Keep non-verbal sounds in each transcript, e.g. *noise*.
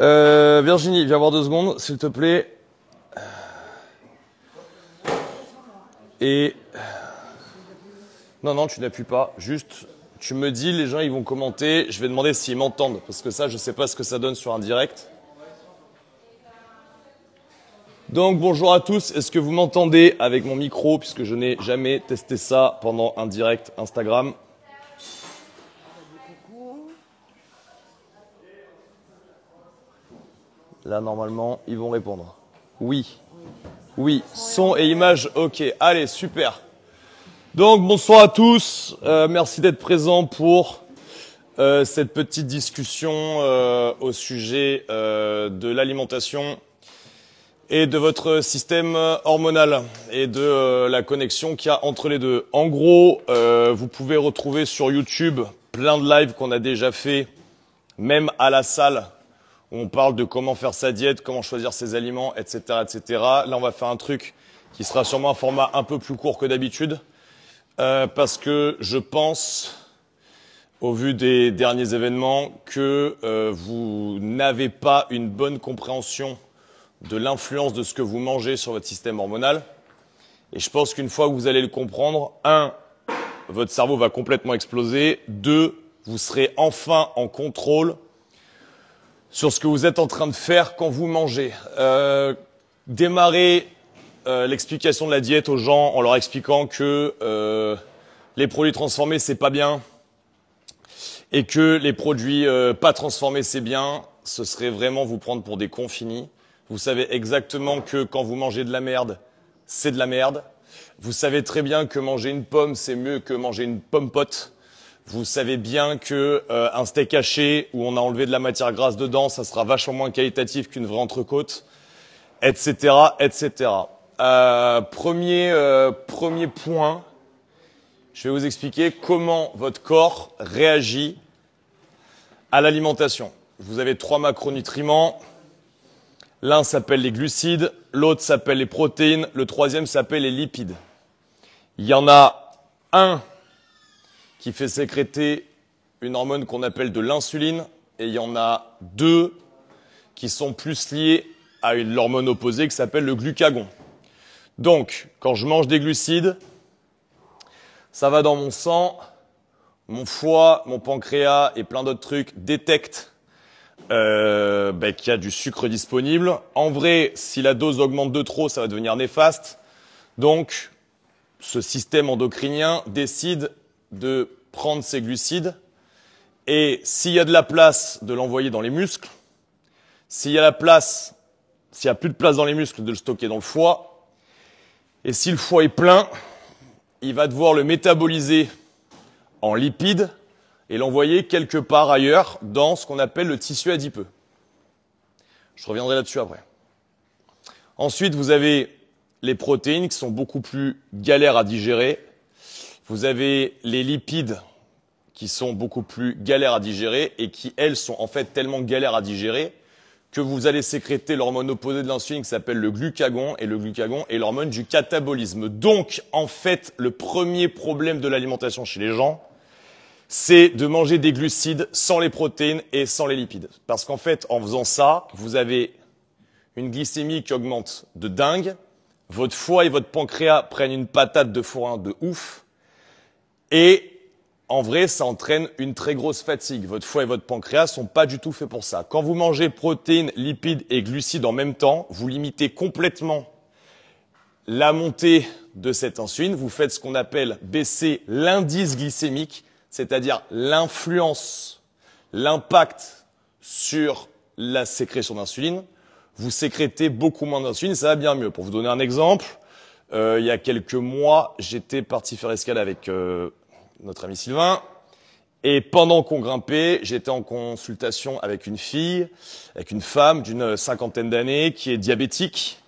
Euh, Virginie, viens voir deux secondes, s'il te plaît. Et... Non, non, tu n'appuies pas. Juste, tu me dis, les gens, ils vont commenter. Je vais demander s'ils m'entendent, parce que ça, je ne sais pas ce que ça donne sur un direct. Donc, bonjour à tous. Est-ce que vous m'entendez avec mon micro, puisque je n'ai jamais testé ça pendant un direct Instagram Là, normalement, ils vont répondre. Oui. Oui. Son et image, ok. Allez, super. Donc, bonsoir à tous. Euh, merci d'être présents pour euh, cette petite discussion euh, au sujet de l'alimentation et de votre système hormonal et de la connexion qu'il y a entre les deux. En gros, vous pouvez retrouver sur YouTube plein de lives qu'on a déjà fait, même à la salle, on parle de comment faire sa diète, comment choisir ses aliments, etc., etc. Là, on va faire un truc qui sera sûrement un format un peu plus court que d'habitude, euh, parce que je pense, au vu des derniers événements, que euh, vous n'avez pas une bonne compréhension de l'influence de ce que vous mangez sur votre système hormonal. Et je pense qu'une fois que vous allez le comprendre, un, votre cerveau va complètement exploser. Deux, vous serez enfin en contrôle sur ce que vous êtes en train de faire quand vous mangez. Euh, démarrer euh, l'explication de la diète aux gens en leur expliquant que euh, les produits transformés c'est pas bien et que les produits euh, pas transformés c'est bien, ce serait vraiment vous prendre pour des confinis. Vous savez exactement que quand vous mangez de la merde, c'est de la merde. Vous savez très bien que manger une pomme c'est mieux que manger une pomme pote. Vous savez bien que euh, un steak haché où on a enlevé de la matière grasse dedans, ça sera vachement moins qualitatif qu'une vraie entrecôte, etc., etc. Euh, premier euh, premier point, je vais vous expliquer comment votre corps réagit à l'alimentation. Vous avez trois macronutriments. L'un s'appelle les glucides, l'autre s'appelle les protéines, le troisième s'appelle les lipides. Il y en a un qui fait sécréter une hormone qu'on appelle de l'insuline, et il y en a deux qui sont plus liées à une hormone opposée qui s'appelle le glucagon. Donc, quand je mange des glucides, ça va dans mon sang, mon foie, mon pancréas et plein d'autres trucs détectent euh, ben, qu'il y a du sucre disponible. En vrai, si la dose augmente de trop, ça va devenir néfaste. Donc, ce système endocrinien décide de prendre ces glucides et s'il y a de la place, de l'envoyer dans les muscles. S'il y a la place, s'il n'y a plus de place dans les muscles, de le stocker dans le foie. Et si le foie est plein, il va devoir le métaboliser en lipides et l'envoyer quelque part ailleurs dans ce qu'on appelle le tissu adipeux. Je reviendrai là-dessus après. Ensuite, vous avez les protéines qui sont beaucoup plus galères à digérer vous avez les lipides qui sont beaucoup plus galères à digérer et qui, elles, sont en fait tellement galères à digérer que vous allez sécréter l'hormone opposée de l'insuline qui s'appelle le glucagon et le glucagon est l'hormone du catabolisme. Donc, en fait, le premier problème de l'alimentation chez les gens, c'est de manger des glucides sans les protéines et sans les lipides. Parce qu'en fait, en faisant ça, vous avez une glycémie qui augmente de dingue, votre foie et votre pancréas prennent une patate de fourrin de ouf, et en vrai, ça entraîne une très grosse fatigue. Votre foie et votre pancréas sont pas du tout faits pour ça. Quand vous mangez protéines, lipides et glucides en même temps, vous limitez complètement la montée de cette insuline. Vous faites ce qu'on appelle baisser l'indice glycémique, c'est-à-dire l'influence, l'impact sur la sécrétion d'insuline. Vous sécrétez beaucoup moins d'insuline, ça va bien mieux. Pour vous donner un exemple, euh, il y a quelques mois, j'étais parti faire escale avec euh, notre ami Sylvain. Et pendant qu'on grimpait, j'étais en consultation avec une fille, avec une femme d'une cinquantaine d'années qui est diabétique.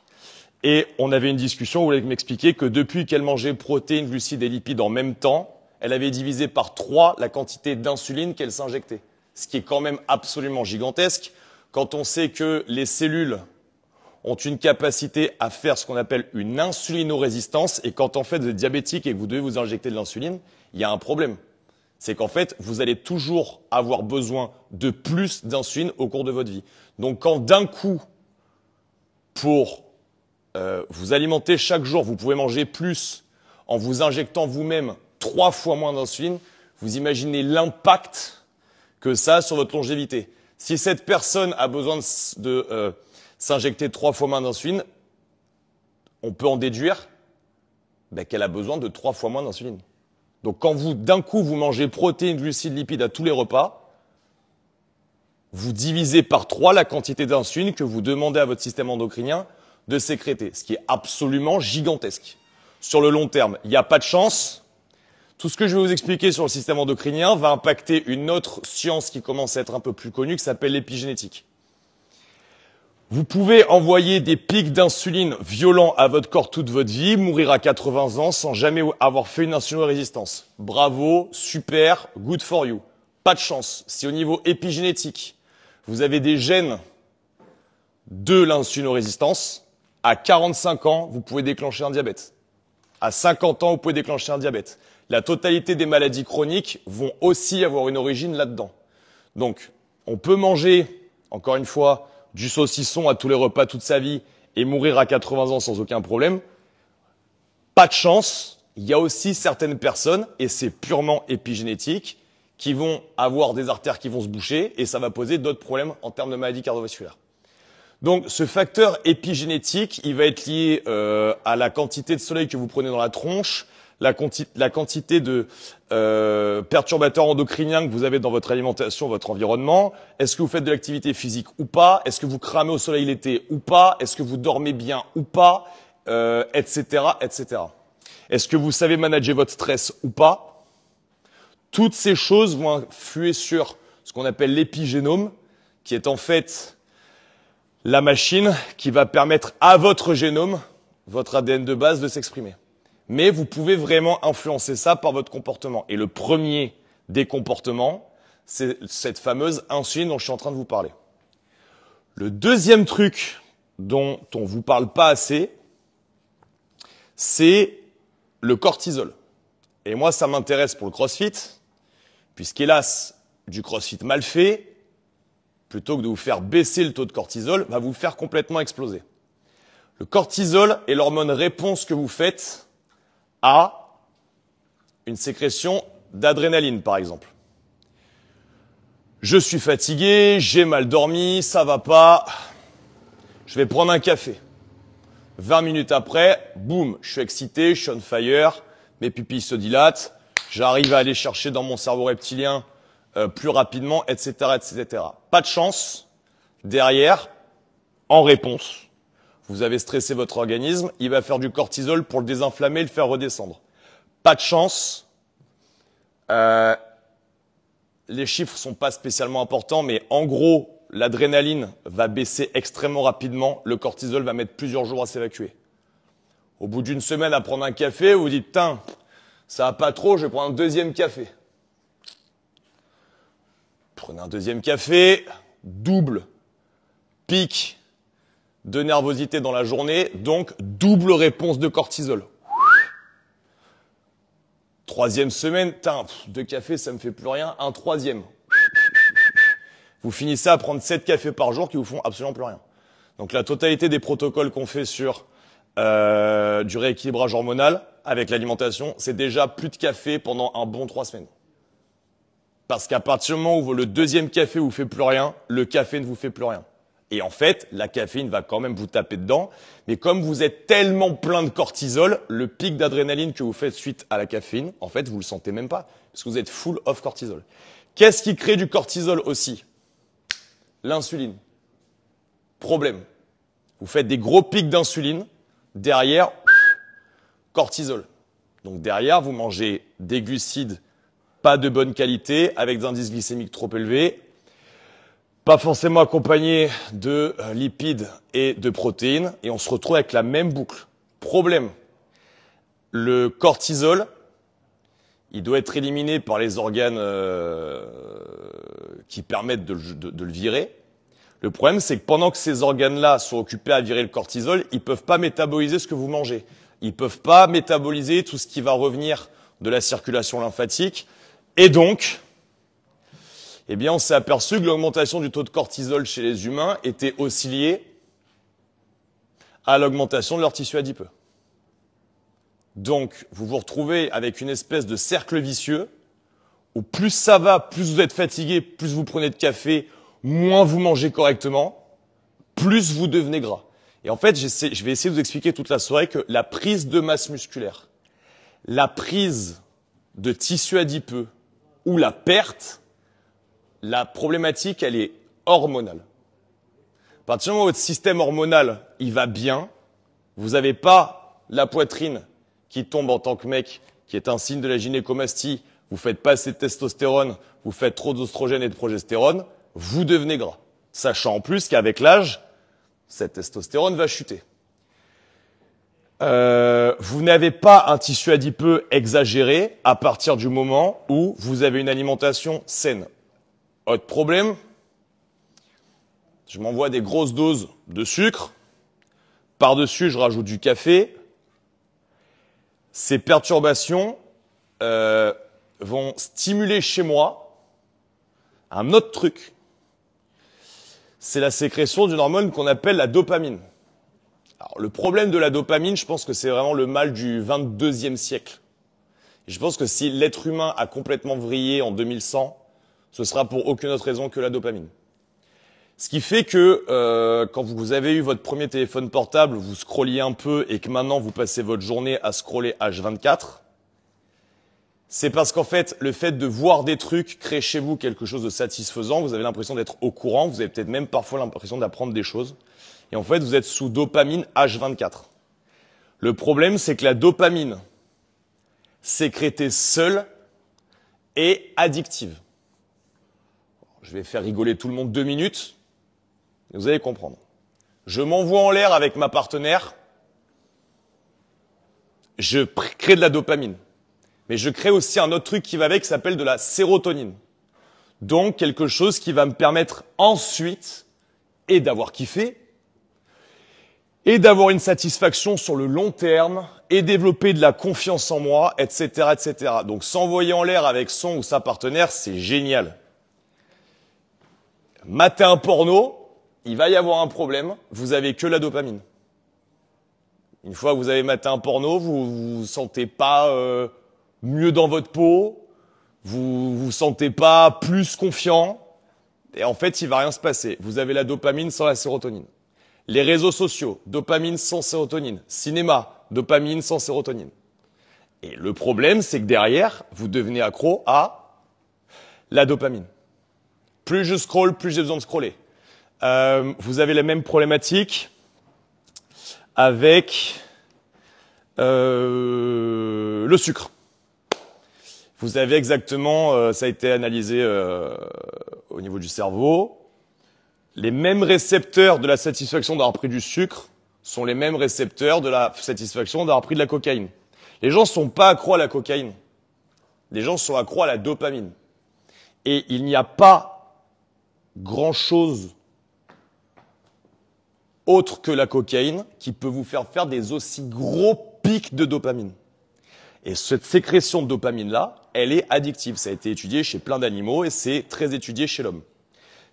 Et on avait une discussion où elle m'expliquait que depuis qu'elle mangeait protéines, glucides et lipides en même temps, elle avait divisé par trois la quantité d'insuline qu'elle s'injectait. Ce qui est quand même absolument gigantesque quand on sait que les cellules ont une capacité à faire ce qu'on appelle une insulinorésistance. Et quand en fait vous êtes diabétique et que vous devez vous injecter de l'insuline, il y a un problème. C'est qu'en fait, vous allez toujours avoir besoin de plus d'insuline au cours de votre vie. Donc quand d'un coup, pour euh, vous alimenter chaque jour, vous pouvez manger plus en vous injectant vous-même trois fois moins d'insuline, vous imaginez l'impact que ça a sur votre longévité. Si cette personne a besoin de, euh, s'injecter trois fois moins d'insuline, on peut en déduire bah, qu'elle a besoin de trois fois moins d'insuline. Donc quand vous, d'un coup, vous mangez protéines, glucides, lipides à tous les repas, vous divisez par trois la quantité d'insuline que vous demandez à votre système endocrinien de sécréter, ce qui est absolument gigantesque. Sur le long terme, il n'y a pas de chance. Tout ce que je vais vous expliquer sur le système endocrinien va impacter une autre science qui commence à être un peu plus connue, qui s'appelle l'épigénétique. Vous pouvez envoyer des pics d'insuline violents à votre corps toute votre vie, mourir à 80 ans sans jamais avoir fait une insulino-résistance. Bravo, super, good for you. Pas de chance. Si au niveau épigénétique, vous avez des gènes de l'insulino-résistance, à 45 ans, vous pouvez déclencher un diabète. À 50 ans, vous pouvez déclencher un diabète. La totalité des maladies chroniques vont aussi avoir une origine là-dedans. Donc, on peut manger, encore une fois, du saucisson à tous les repas toute sa vie et mourir à 80 ans sans aucun problème, pas de chance, il y a aussi certaines personnes, et c'est purement épigénétique, qui vont avoir des artères qui vont se boucher et ça va poser d'autres problèmes en termes de maladies cardiovasculaires. Donc ce facteur épigénétique, il va être lié euh, à la quantité de soleil que vous prenez dans la tronche, la, quantité de euh, perturbateurs endocriniens que vous avez dans votre alimentation, votre environnement. Est-ce que vous faites de l'activité physique ou pas Est-ce que vous cramez au soleil l'été ou pas Est-ce que vous dormez bien ou pas Etc. Euh, etc. Est-ce que vous savez manager votre stress ou pas Toutes ces choses vont influer sur ce qu'on appelle l'épigénome, qui est en fait la machine qui va permettre à votre génome, votre ADN de base, de s'exprimer mais vous pouvez vraiment influencer ça par votre comportement. Et le premier des comportements, c'est cette fameuse insuline dont je suis en train de vous parler. Le deuxième truc dont on vous parle pas assez, c'est le cortisol. Et moi, ça m'intéresse pour le crossfit, puisqu'hélas, du crossfit mal fait, plutôt que de vous faire baisser le taux de cortisol, va vous faire complètement exploser. Le cortisol est l'hormone réponse que vous faites à une sécrétion d'adrénaline, par exemple. Je suis fatigué, j'ai mal dormi, ça va pas. Je vais prendre un café. 20 minutes après, boum, je suis excité, je suis on fire, mes pupilles se dilatent, j'arrive à aller chercher dans mon cerveau reptilien euh, plus rapidement, etc., etc. Pas de chance. Derrière, en réponse, vous avez stressé votre organisme, il va faire du cortisol pour le désinflammer et le faire redescendre. Pas de chance. Euh, les chiffres ne sont pas spécialement importants, mais en gros, l'adrénaline va baisser extrêmement rapidement, le cortisol va mettre plusieurs jours à s'évacuer. Au bout d'une semaine à prendre un café, vous dites, Putain, ça va pas trop, je vais prendre un deuxième café. Prenez un deuxième café, double, pic, de nervosité dans la journée, donc double réponse de cortisol. Troisième semaine, tain, de deux cafés, ça me fait plus rien, un troisième. Vous finissez à prendre sept cafés par jour qui vous font absolument plus rien. Donc la totalité des protocoles qu'on fait sur euh, du rééquilibrage hormonal avec l'alimentation, c'est déjà plus de café pendant un bon trois semaines. Parce qu'à partir du moment où le deuxième café vous fait plus rien, le café ne vous fait plus rien. Et en fait, la caféine va quand même vous taper dedans. Mais comme vous êtes tellement plein de cortisol, le pic d'adrénaline que vous faites suite à la caféine, en fait, vous le sentez même pas. Parce que vous êtes full of cortisol. Qu'est-ce qui crée du cortisol aussi? L'insuline. Problème. Vous faites des gros pics d'insuline. Derrière, cortisol. Donc derrière, vous mangez des glucides pas de bonne qualité, avec des indices glycémiques trop élevés, pas forcément accompagné de euh, lipides et de protéines, et on se retrouve avec la même boucle. Problème, le cortisol, il doit être éliminé par les organes euh, qui permettent de, de, le virer. Le problème, c'est que pendant que ces organes-là sont occupés à virer le cortisol, ils ne peuvent pas métaboliser ce que vous mangez. Ils ne peuvent pas métaboliser tout ce qui va revenir de la circulation lymphatique. Et donc, eh bien, on s'est aperçu que l'augmentation du taux de cortisol chez les humains était aussi liée à l'augmentation de leur tissu adipeux. Donc, vous vous retrouvez avec une espèce de cercle vicieux où plus ça va, plus vous êtes fatigué, plus vous prenez de café, moins vous mangez correctement, plus vous devenez gras. Et en fait, je vais essayer de vous expliquer toute la soirée que la prise de masse musculaire, la prise de tissu adipeux ou la perte la problématique, elle est hormonale. À partir du moment où votre système hormonal, il va bien, vous n'avez pas la poitrine qui tombe en tant que mec, qui est un signe de la gynécomastie, vous faites pas assez de testostérone, vous faites trop d'ostrogène et de progestérone, vous devenez gras. Sachant en plus qu'avec l'âge, cette testostérone va chuter. Euh, vous n'avez pas un tissu adipeux exagéré à partir du moment où vous avez une alimentation saine, autre problème, je m'envoie des grosses doses de sucre. Par-dessus, je rajoute du café. Ces perturbations euh, vont stimuler chez moi un autre truc. C'est la sécrétion d'une hormone qu'on appelle la dopamine. Alors, le problème de la dopamine, je pense que c'est vraiment le mal du 22e siècle. je pense que si l'être humain a complètement vrillé en 2100, ce sera pour aucune autre raison que la dopamine. Ce qui fait que euh, quand vous avez eu votre premier téléphone portable, vous scrolliez un peu et que maintenant vous passez votre journée à scroller H24, c'est parce qu'en fait, le fait de voir des trucs crée chez vous quelque chose de satisfaisant, vous avez l'impression d'être au courant, vous avez peut-être même parfois l'impression d'apprendre des choses. Et en fait, vous êtes sous dopamine H24. Le problème, c'est que la dopamine sécrétée seule est addictive. Je vais faire rigoler tout le monde deux minutes. vous allez comprendre. Je m'envoie en l'air avec ma partenaire. Je crée de la dopamine. Mais je crée aussi un autre truc qui va avec, qui s'appelle de la sérotonine. Donc quelque chose qui va me permettre ensuite, et d'avoir kiffé, et d'avoir une satisfaction sur le long terme, et développer de la confiance en moi, etc., etc. Donc s'envoyer en l'air avec son ou sa partenaire, c'est génial. Matin un porno, il va y avoir un problème, vous avez que la dopamine. Une fois que vous avez maté un porno, vous vous sentez pas euh, mieux dans votre peau, vous vous sentez pas plus confiant, et en fait, il va rien se passer. Vous avez la dopamine sans la sérotonine. Les réseaux sociaux, dopamine sans sérotonine. Cinéma, dopamine sans sérotonine. Et le problème, c'est que derrière, vous devenez accro à la dopamine. Plus je scroll, plus j'ai besoin de scroller. Euh, vous avez la même problématique avec euh, le sucre. Vous avez exactement, euh, ça a été analysé au niveau du cerveau, les mêmes récepteurs de la satisfaction d'avoir pris du sucre sont les mêmes récepteurs de la satisfaction d'avoir pris de la cocaïne. Les gens ne sont pas accro à la cocaïne. Les gens sont accro à la dopamine. Et il n'y a pas grand-chose autre que la cocaïne qui peut vous faire faire des aussi gros pics de dopamine. Et cette sécrétion de dopamine-là, elle est addictive. Ça a été étudié chez plein d'animaux et c'est très étudié chez l'homme.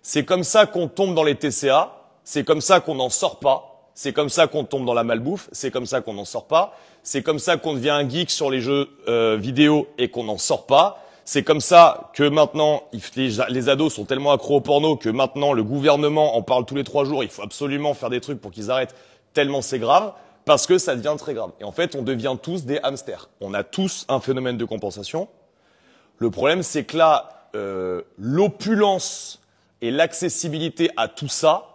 C'est comme ça qu'on tombe dans les TCA, c'est comme ça qu'on n'en sort pas, c'est comme ça qu'on tombe dans la malbouffe, c'est comme ça qu'on n'en sort pas, c'est comme ça qu'on devient un geek sur les jeux euh, vidéo et qu'on n'en sort pas, c'est comme ça que maintenant, les ados sont tellement accros au porno que maintenant le gouvernement en parle tous les trois jours. Il faut absolument faire des trucs pour qu'ils arrêtent tellement c'est grave parce que ça devient très grave. Et en fait, on devient tous des hamsters. On a tous un phénomène de compensation. Le problème, c'est que là, euh, l'opulence et l'accessibilité à tout ça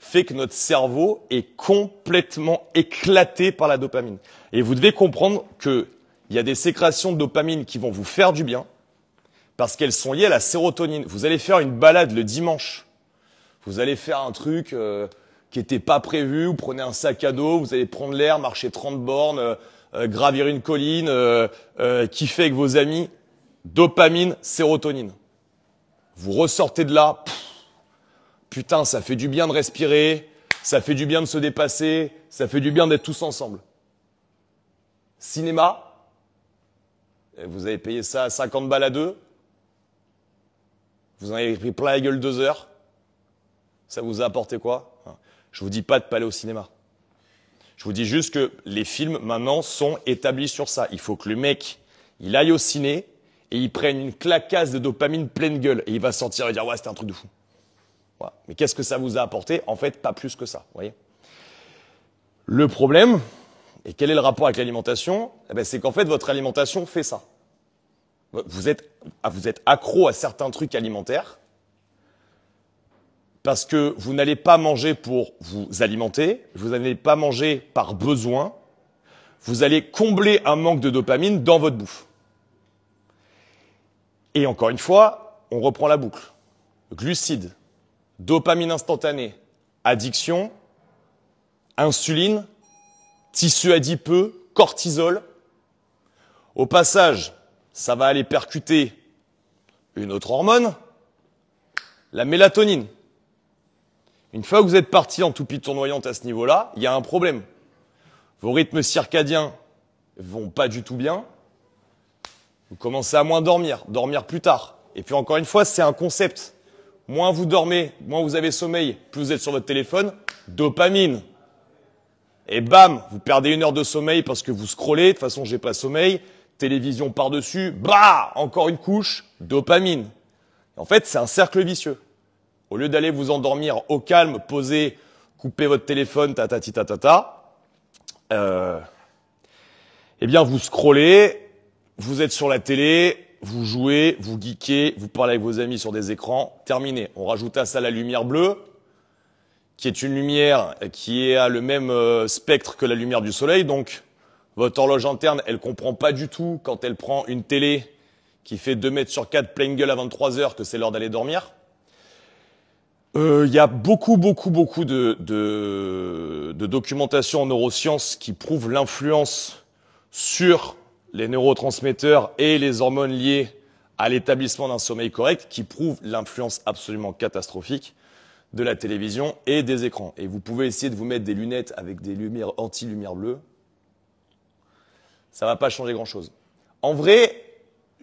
fait que notre cerveau est complètement éclaté par la dopamine. Et vous devez comprendre qu'il y a des sécrétions de dopamine qui vont vous faire du bien, parce qu'elles sont liées à la sérotonine. Vous allez faire une balade le dimanche, vous allez faire un truc euh, qui n'était pas prévu, vous prenez un sac à dos, vous allez prendre l'air, marcher 30 bornes, euh, euh, gravir une colline, euh, kiffer avec vos amis, dopamine, sérotonine. Vous ressortez de là, putain, ça fait du bien de respirer, ça fait du bien de se dépasser, ça fait du bien d'être tous ensemble. Cinéma, eh, vous avez payé ça à 50 balles à deux, vous en avez pris plein la gueule deux heures. Ça vous a apporté quoi Je vous dis pas de pas aller au cinéma. Je vous dis juste que les films maintenant sont établis sur ça. Il faut que le mec, il aille au ciné et il prenne une clacasse de dopamine pleine gueule et il va sortir et dire ouais c'était un truc de fou. Mais qu'est-ce que ça vous a apporté En fait, pas plus que ça. Vous voyez Le problème, et quel est le rapport avec l'alimentation eh ben, C'est qu'en fait votre alimentation fait ça. Vous êtes, ah, vous êtes accro à certains trucs alimentaires parce que vous n'allez pas manger pour vous alimenter, vous n'allez pas manger par besoin, vous allez combler un manque de dopamine dans votre bouffe. Et encore une fois, on reprend la boucle. Glucides, dopamine instantanée, addiction, insuline, tissu adipeux, cortisol. Au passage, ça va aller percuter une autre hormone, la mélatonine. Une fois que vous êtes parti en toupie tournoyante à ce niveau-là, il y a un problème. Vos rythmes circadiens vont pas du tout bien. Vous commencez à moins dormir, dormir plus tard. Et puis encore une fois, c'est un concept. Moins vous dormez, moins vous avez sommeil, plus vous êtes sur votre téléphone, dopamine. Et bam, vous perdez une heure de sommeil parce que vous scrollez, de toute façon j'ai pas sommeil, télévision par-dessus, bah, encore une couche, dopamine. En fait, c'est un cercle vicieux. Au lieu d'aller vous endormir au calme, poser, couper votre téléphone, ta ta ta ta ta, euh, eh bien, vous scrollez, vous êtes sur la télé, vous jouez, vous geekez, vous parlez avec vos amis sur des écrans, terminé. On rajoute à ça la lumière bleue, qui est une lumière qui est à le même euh, spectre que la lumière du soleil, donc votre horloge interne, elle comprend pas du tout quand elle prend une télé qui fait 2 mètres sur 4 plein gueule à 23 heures que c'est l'heure d'aller dormir. Il euh, y a beaucoup, beaucoup, beaucoup de, documentation en neurosciences qui prouvent l'influence sur les neurotransmetteurs et les hormones liées à l'établissement d'un sommeil correct, qui prouve l'influence absolument catastrophique de la télévision et des écrans. Et vous pouvez essayer de vous mettre des lunettes avec des lumières anti-lumière bleue, ça va pas changer grand-chose. En vrai,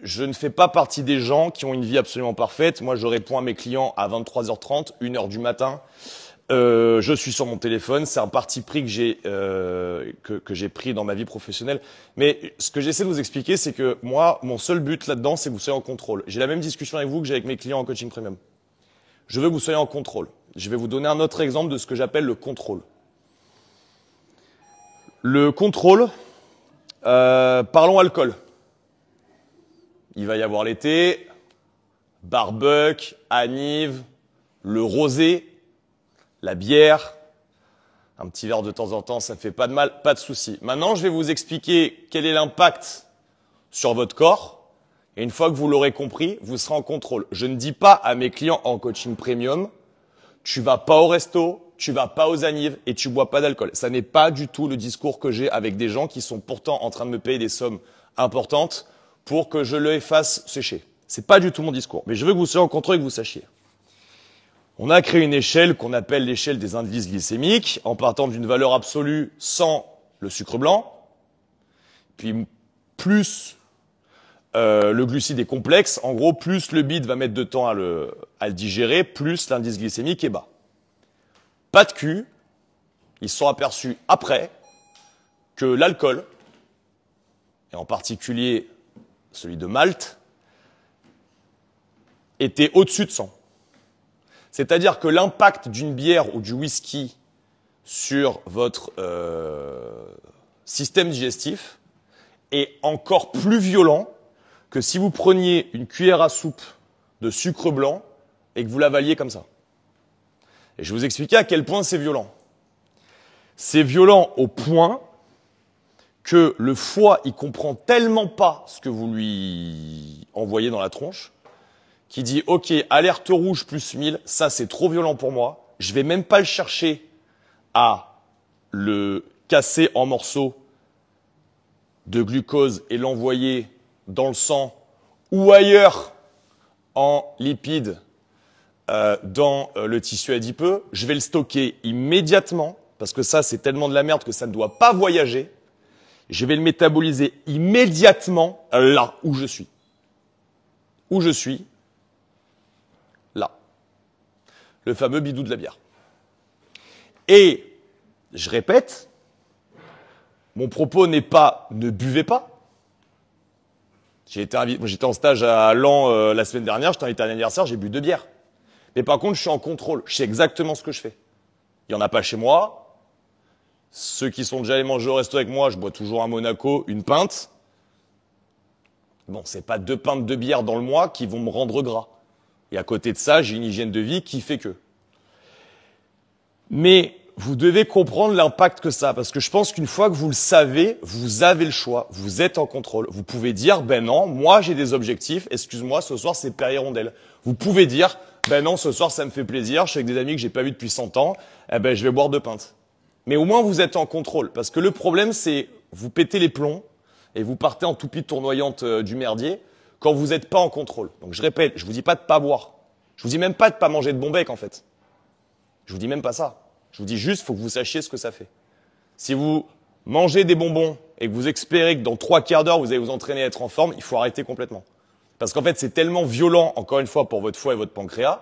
je ne fais pas partie des gens qui ont une vie absolument parfaite. Moi, je réponds à mes clients à 23h30, 1h du matin. Euh, je suis sur mon téléphone, c'est un parti pris que j'ai euh, que, que j'ai pris dans ma vie professionnelle. Mais ce que j'essaie de vous expliquer, c'est que moi, mon seul but là-dedans, c'est que vous soyez en contrôle. J'ai la même discussion avec vous que j'ai avec mes clients en coaching premium. Je veux que vous soyez en contrôle. Je vais vous donner un autre exemple de ce que j'appelle le contrôle. Le contrôle, euh, parlons alcool. Il va y avoir l'été, barbecue, anive, le rosé, la bière. Un petit verre de temps en temps, ça ne fait pas de mal, pas de souci. Maintenant, je vais vous expliquer quel est l'impact sur votre corps. Et une fois que vous l'aurez compris, vous serez en contrôle. Je ne dis pas à mes clients en coaching premium, tu vas pas au resto, tu vas pas aux anives et tu bois pas d'alcool. Ça n'est pas du tout le discours que j'ai avec des gens qui sont pourtant en train de me payer des sommes importantes pour que je le fasse sécher. C'est pas du tout mon discours. Mais je veux que vous soyez en contrôle et que vous sachiez. On a créé une échelle qu'on appelle l'échelle des indices glycémiques en partant d'une valeur absolue sans le sucre blanc, puis plus euh, le glucide est complexe, en gros, plus le bide va mettre de temps à le digérer, plus l'indice glycémique est bas pas de cul, ils sont aperçus après que l'alcool, et en particulier celui de Malte, était au-dessus de 100. C'est-à-dire que l'impact d'une bière ou du whisky sur votre euh, système digestif est encore plus violent que si vous preniez une cuillère à soupe de sucre blanc et que vous l'avaliez comme ça. Et je vous expliquer à quel point c'est violent. C'est violent au point que le foie, il comprend tellement pas ce que vous lui envoyez dans la tronche, qu'il dit, OK, alerte rouge plus 1000, ça c'est trop violent pour moi, je vais même pas le chercher à le casser en morceaux de glucose et l'envoyer dans le sang ou ailleurs en lipides euh, dans euh, le tissu adipeux, je vais le stocker immédiatement, parce que ça, c'est tellement de la merde que ça ne doit pas voyager. Je vais le métaboliser immédiatement là où je suis. Où je suis, là. Le fameux bidou de la bière. Et, je répète, mon propos n'est pas ne buvez pas. J'ai été j'étais en stage à Lan euh, la semaine dernière, j'étais invité à l'anniversaire, j'ai bu deux bières. Mais par contre, je suis en contrôle. Je sais exactement ce que je fais. Il n'y en a pas chez moi. Ceux qui sont déjà allés manger au resto avec moi, je bois toujours à Monaco une pinte. Bon, c'est pas deux pintes de bière dans le mois qui vont me rendre gras. Et à côté de ça, j'ai une hygiène de vie qui fait que. Mais vous devez comprendre l'impact que ça a, parce que je pense qu'une fois que vous le savez, vous avez le choix, vous êtes en contrôle. Vous pouvez dire, ben non, moi j'ai des objectifs, excuse-moi, ce soir c'est Perrier Rondelle. Vous pouvez dire, ben non, ce soir, ça me fait plaisir. Je suis avec des amis que j'ai pas vus depuis 100 ans. Eh ben, je vais boire deux pintes. Mais au moins, vous êtes en contrôle. Parce que le problème, c'est vous pétez les plombs et vous partez en toupie tournoyante euh, du merdier quand vous n'êtes pas en contrôle. Donc, je répète, je vous dis pas de pas boire. Je vous dis même pas de pas manger de bon bec, en fait. Je vous dis même pas ça. Je vous dis juste, faut que vous sachiez ce que ça fait. Si vous mangez des bonbons et que vous espérez que dans trois quarts d'heure, vous allez vous entraîner à être en forme, il faut arrêter complètement. Parce qu'en fait, c'est tellement violent, encore une fois, pour votre foie et votre pancréas,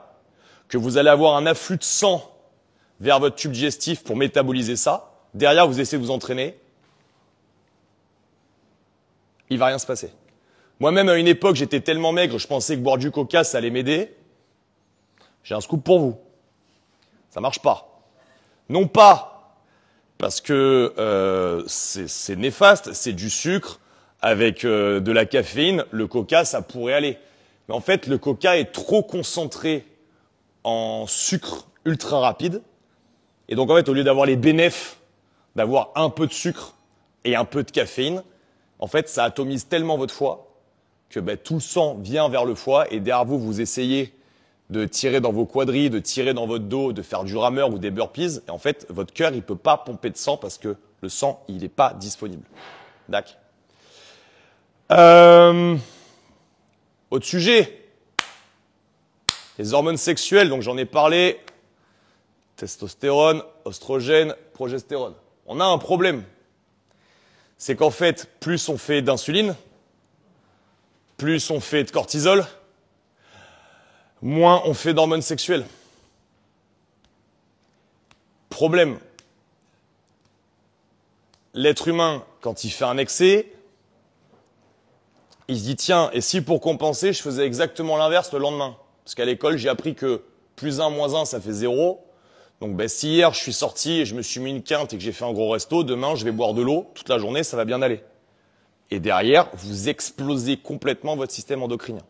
que vous allez avoir un afflux de sang vers votre tube digestif pour métaboliser ça. Derrière, vous essayez de vous entraîner. Il va rien se passer. Moi-même, à une époque, j'étais tellement maigre, je pensais que boire du coca, ça allait m'aider. J'ai un scoop pour vous. Ça marche pas. Non pas parce que euh, c'est néfaste, c'est du sucre, avec euh, de la caféine, le coca, ça pourrait aller. Mais en fait, le coca est trop concentré en sucre ultra rapide. Et donc, en fait, au lieu d'avoir les bénéfices d'avoir un peu de sucre et un peu de caféine, en fait, ça atomise tellement votre foie que ben, tout le sang vient vers le foie et derrière vous, vous essayez de tirer dans vos quadrilles, de tirer dans votre dos, de faire du rameur ou des burpees. Et en fait, votre cœur, il peut pas pomper de sang parce que le sang, il n'est pas disponible. D'accord euh, autre sujet, les hormones sexuelles, donc j'en ai parlé, testostérone, oestrogène, progestérone. On a un problème, c'est qu'en fait, plus on fait d'insuline, plus on fait de cortisol, moins on fait d'hormones sexuelles. Problème. L'être humain, quand il fait un excès, il se dit tiens, et si pour compenser, je faisais exactement l'inverse le lendemain Parce qu'à l'école, j'ai appris que plus 1 moins 1, ça fait 0. Donc ben, si hier, je suis sorti et je me suis mis une quinte et que j'ai fait un gros resto, demain, je vais boire de l'eau toute la journée, ça va bien aller. Et derrière, vous explosez complètement votre système endocrinien.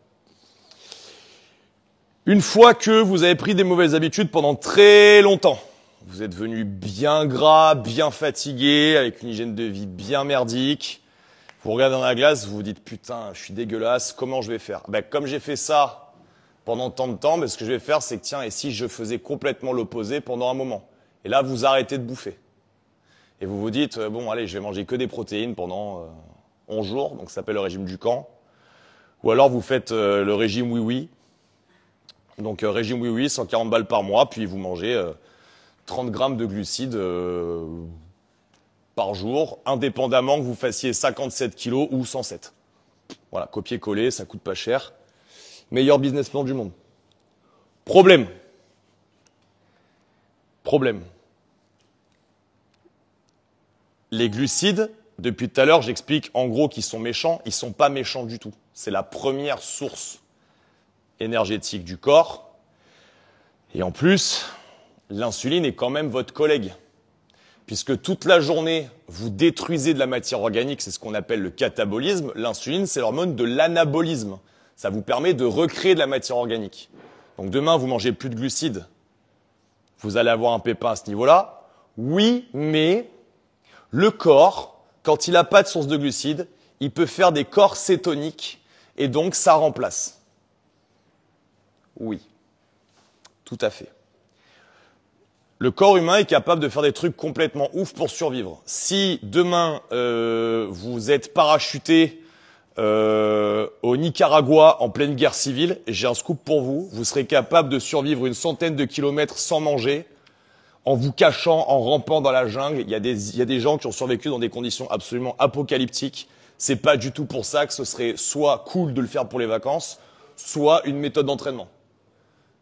Une fois que vous avez pris des mauvaises habitudes pendant très longtemps, vous êtes venu bien gras, bien fatigué, avec une hygiène de vie bien merdique, vous regardez dans la glace, vous vous dites putain, je suis dégueulasse, comment je vais faire ben, Comme j'ai fait ça pendant tant de temps, ben, ce que je vais faire, c'est que tiens, et si je faisais complètement l'opposé pendant un moment Et là, vous arrêtez de bouffer. Et vous vous dites, euh, bon, allez, je vais manger que des protéines pendant 11 euh, jours, donc ça s'appelle le régime du camp. Ou alors vous faites euh, le régime oui-oui. Donc régime oui-oui, 140 balles par mois, puis vous mangez 30 grammes de glucides par jour, indépendamment que vous fassiez 57 kilos ou 107. Voilà, copier-coller, ça coûte pas cher. Meilleur business plan du monde. Problème. Problème. Les glucides, depuis tout à l'heure, j'explique en gros qu'ils sont méchants. Ils sont pas méchants du tout. C'est la première source énergétique du corps. Et en plus, l'insuline est quand même votre collègue puisque toute la journée, vous détruisez de la matière organique, c'est ce qu'on appelle le catabolisme. L'insuline, c'est l'hormone de l'anabolisme. Ça vous permet de recréer de la matière organique. Donc demain, vous mangez plus de glucides, vous allez avoir un pépin à ce niveau-là. Oui, mais le corps, quand il n'a pas de source de glucides, il peut faire des corps cétoniques et donc ça remplace. Oui, tout à fait. Le corps humain est capable de faire des trucs complètement ouf pour survivre. Si demain euh, vous êtes parachuté euh, au Nicaragua en pleine guerre civile, j'ai un scoop pour vous, vous serez capable de survivre une centaine de kilomètres sans manger, en vous cachant, en rampant dans la jungle. Il y a des, il y a des gens qui ont survécu dans des conditions absolument apocalyptiques. C'est pas du tout pour ça que ce serait soit cool de le faire pour les vacances, soit une méthode d'entraînement.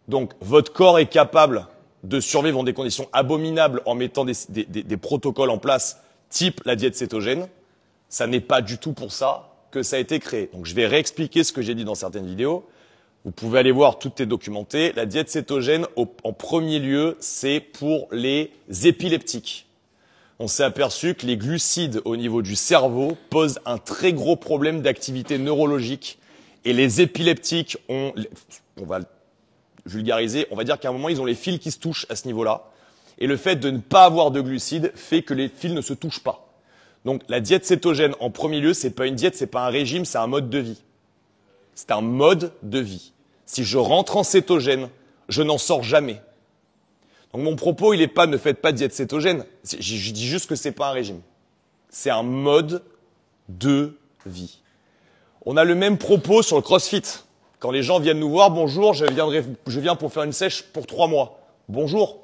Donc votre corps est capable de survivre dans des conditions abominables en mettant des, protocoles en place, type la diète cétogène, ça n'est pas du tout pour ça que ça a été créé. Donc je vais réexpliquer ce que j'ai dit dans certaines vidéos. Vous pouvez aller voir, toutes est documenté. La diète cétogène, en premier lieu, c'est pour les épileptiques. On s'est aperçu que les glucides au niveau du cerveau posent un très gros problème d'activité neurologique. Et les épileptiques ont, on va vulgariser, on va dire qu'à un moment, ils ont les fils qui se touchent à ce niveau-là. Et le fait de ne pas avoir de glucides fait que les fils ne se touchent pas. Donc la diète cétogène, en premier lieu, c'est pas une diète, c'est pas un régime, c'est un mode de vie. C'est un mode de vie. Si je rentre en cétogène, je n'en sors jamais. Donc mon propos, il est pas ne faites pas de diète cétogène. Je dis juste que c'est pas un régime. C'est un mode de vie. On a le même propos sur le crossfit. Quand les gens viennent nous voir, bonjour, je, viens pour faire une sèche pour trois mois. Bonjour,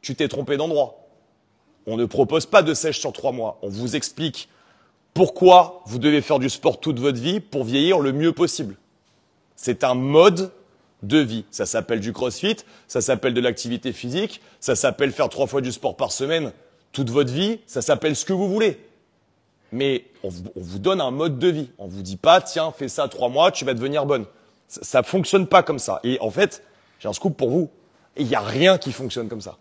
tu t'es trompé d'endroit. On ne propose pas de sèche sur trois mois. On vous explique pourquoi vous devez faire du sport toute votre vie pour vieillir le mieux possible. C'est un mode de vie. Ça s'appelle du crossfit, ça s'appelle de l'activité physique, ça s'appelle faire trois fois du sport par semaine toute votre vie, ça s'appelle ce que vous voulez. Mais on vous, on vous, donne un mode de vie. On vous dit pas, tiens, fais ça trois mois, tu vas devenir bonne. Ça, ne fonctionne pas comme ça. Et en fait, j'ai un scoop pour vous. Il n'y a rien qui fonctionne comme ça.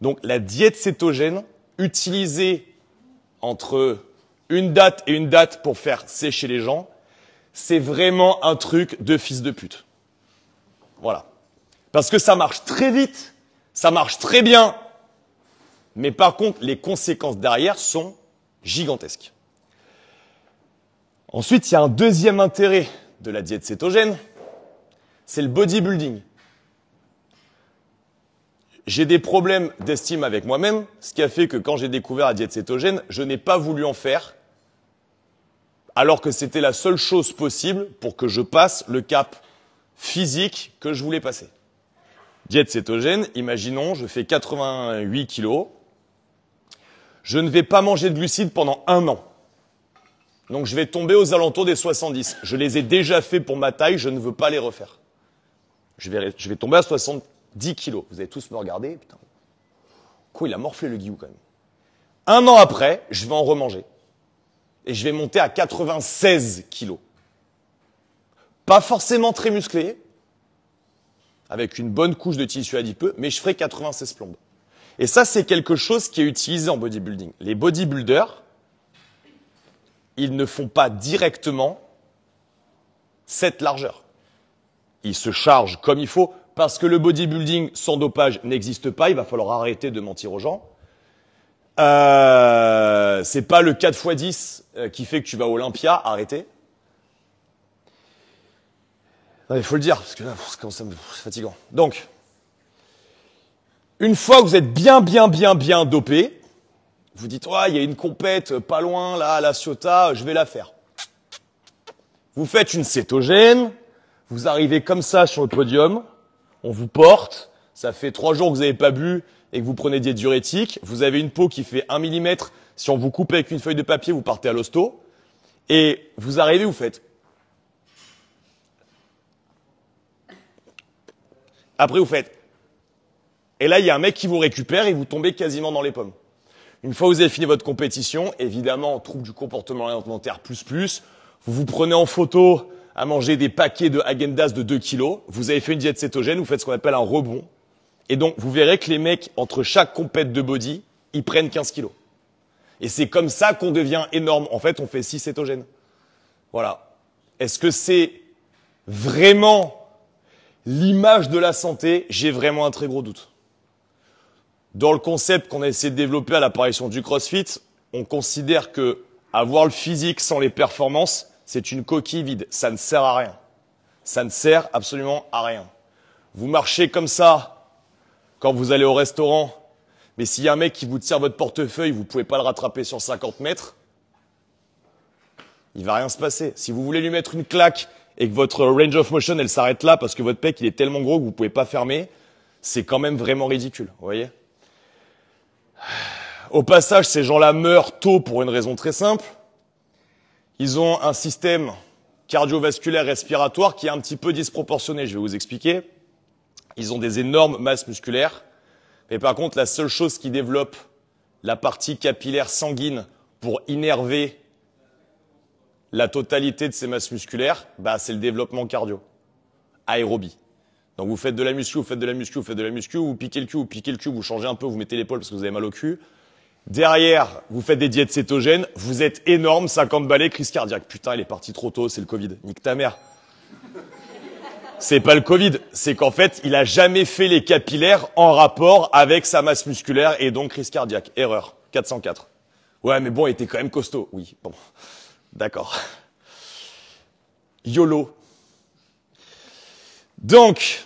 Donc la diète cétogène, utilisée entre une date et une date pour faire sécher les gens, c'est vraiment un truc de fils de pute. Voilà. Parce que ça marche très vite, ça marche très bien, mais par contre, les conséquences derrière sont gigantesques. Ensuite, il y a un deuxième intérêt de la diète cétogène, c'est le bodybuilding. J'ai des problèmes d'estime avec moi-même, ce qui a fait que quand j'ai découvert la diète cétogène, je n'ai pas voulu en faire, alors que c'était la seule chose possible pour que je passe le cap physique que je voulais passer. Diète cétogène, imaginons, je fais 88 kilos, je ne vais pas manger de glucides pendant un an. Donc je vais tomber aux alentours des 70. Je les ai déjà fait pour ma taille, je ne veux pas les refaire je vais, je vais tomber à 70 kilos. Vous avez tous me regarder. Putain, quoi, il a morflé le guillou quand même. Un an après, je vais en remanger. Et je vais monter à 96 kilos. Pas forcément très musclé, avec une bonne couche de tissu adipeux, mais je ferai 96 plombes. Et ça, c'est quelque chose qui est utilisé en bodybuilding. Les bodybuilders, ils ne font pas directement cette largeur il se charge comme il faut, parce que le bodybuilding sans dopage n'existe pas, il va falloir arrêter de mentir aux gens. Euh, c'est pas le 4 x 10 qui fait que tu vas à Olympia, arrêtez. il faut le dire, parce que là, c'est fatigant. Donc, une fois que vous êtes bien, bien, bien, bien dopé, vous dites, il y a une compète pas loin, là, à la Ciotat, je vais la faire. Vous faites une cétogène, vous arrivez comme ça sur le podium, on vous porte, ça fait trois jours que vous n'avez pas bu et que vous prenez des diurétiques, vous avez une peau qui fait un millimètre, si on vous coupe avec une feuille de papier, vous partez à l'hosto, et vous arrivez, vous faites. Après, vous faites. Et là, il y a un mec qui vous récupère et vous tombez quasiment dans les pommes. Une fois que vous avez fini votre compétition, évidemment, trouble du comportement alimentaire plus plus, vous vous prenez en photo à manger des paquets de agendas de 2 kilos, vous avez fait une diète cétogène, vous faites ce qu'on appelle un rebond. Et donc, vous verrez que les mecs, entre chaque compète de body, ils prennent 15 kilos. Et c'est comme ça qu'on devient énorme. En fait, on fait 6 cétogènes. Voilà. Est-ce que c'est vraiment l'image de la santé J'ai vraiment un très gros doute. Dans le concept qu'on a essayé de développer à l'apparition du CrossFit, on considère que avoir le physique sans les performances, c'est une coquille vide. Ça ne sert à rien. Ça ne sert absolument à rien. Vous marchez comme ça quand vous allez au restaurant. Mais s'il y a un mec qui vous tire votre portefeuille, vous ne pouvez pas le rattraper sur 50 mètres. Il va rien se passer. Si vous voulez lui mettre une claque et que votre range of motion, elle s'arrête là parce que votre pec, il est tellement gros que vous ne pouvez pas fermer, c'est quand même vraiment ridicule. Vous voyez? Au passage, ces gens-là meurent tôt pour une raison très simple. Ils ont un système cardiovasculaire respiratoire qui est un petit peu disproportionné, je vais vous expliquer. Ils ont des énormes masses musculaires, mais par contre la seule chose qui développe la partie capillaire sanguine pour innerver la totalité de ces masses musculaires, bah, c'est le développement cardio, aérobie. Donc vous faites de la muscu, vous faites de la muscu, vous faites de la muscu, vous piquez le cul, vous piquez le cul, vous changez un peu, vous mettez l'épaule parce que vous avez mal au cul, Derrière, vous faites des diètes cétogènes, vous êtes énorme, 50 balais, crise cardiaque. Putain, il est parti trop tôt, c'est le Covid. Nique ta mère. C'est pas le Covid, c'est qu'en fait, il a jamais fait les capillaires en rapport avec sa masse musculaire et donc crise cardiaque. Erreur. 404. Ouais, mais bon, il était quand même costaud. Oui, bon. D'accord. YOLO. Donc,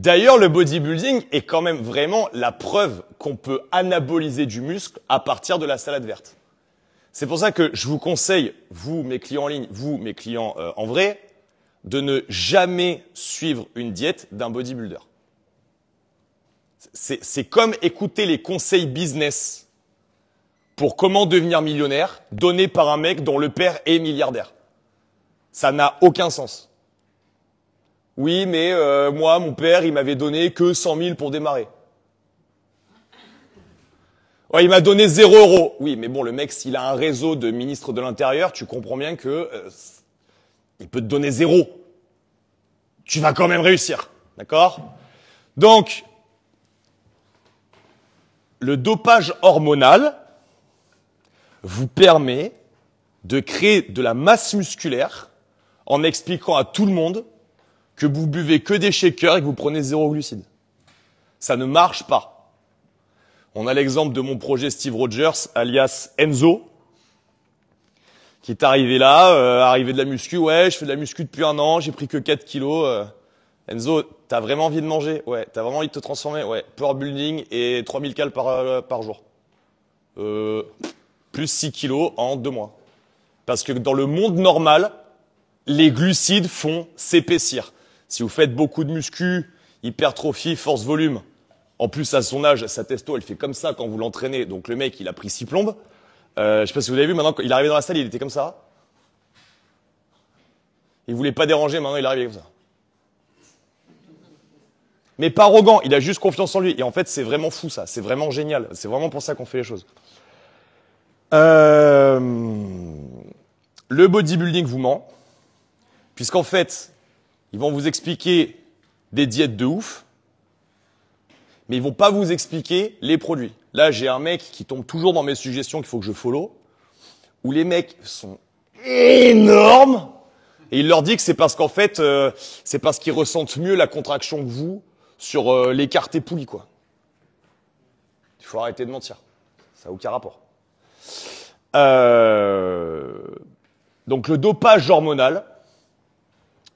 D'ailleurs, le bodybuilding est quand même vraiment la preuve qu'on peut anaboliser du muscle à partir de la salade verte. C'est pour ça que je vous conseille, vous, mes clients en ligne, vous, mes clients euh, en vrai, de ne jamais suivre une diète d'un bodybuilder. C'est comme écouter les conseils business pour comment devenir millionnaire donnés par un mec dont le père est milliardaire. Ça n'a aucun sens. Oui, mais euh, moi, mon père, il m'avait donné que cent mille pour démarrer. Ouais, il m'a donné zéro euros. Oui, mais bon, le mec, s'il a un réseau de ministres de l'Intérieur, tu comprends bien que euh, il peut te donner zéro. Tu vas quand même réussir. D'accord Donc, le dopage hormonal vous permet de créer de la masse musculaire en expliquant à tout le monde que vous buvez que des shakers et que vous prenez zéro glucide. Ça ne marche pas. On a l'exemple de mon projet Steve Rogers, alias Enzo, qui est arrivé là, euh, arrivé de la muscu, ouais, je fais de la muscu depuis un an, j'ai pris que 4 kilos. Euh, Enzo, t'as vraiment envie de manger Ouais. T'as vraiment envie de te transformer Ouais. Power building et 3000 cales par, euh, par jour. Euh, plus 6 kilos en deux mois. Parce que dans le monde normal, les glucides font s'épaissir. Si vous faites beaucoup de muscu, hypertrophie, force volume, en plus à son âge, sa testo, elle fait comme ça quand vous l'entraînez. Donc le mec, il a pris six plombes. Je euh, je sais pas si vous avez vu, maintenant, quand il est arrivé dans la salle, il était comme ça. Il ne voulait pas déranger, maintenant il est arrivé comme ça. Mais pas arrogant, il a juste confiance en lui. Et en fait, c'est vraiment fou ça, c'est vraiment génial. C'est vraiment pour ça qu'on fait les choses. Euh, le bodybuilding vous ment, puisqu'en fait, ils vont vous expliquer des diètes de ouf, mais ils vont pas vous expliquer les produits. Là, j'ai un mec qui tombe toujours dans mes suggestions qu'il faut que je follow, où les mecs sont énormes et il leur dit que c'est parce qu'en fait, euh, c'est parce qu'ils ressentent mieux la contraction que vous sur euh, l'écarté poulie, quoi. Il faut arrêter de mentir. Ça n'a aucun rapport. Euh, donc le dopage hormonal,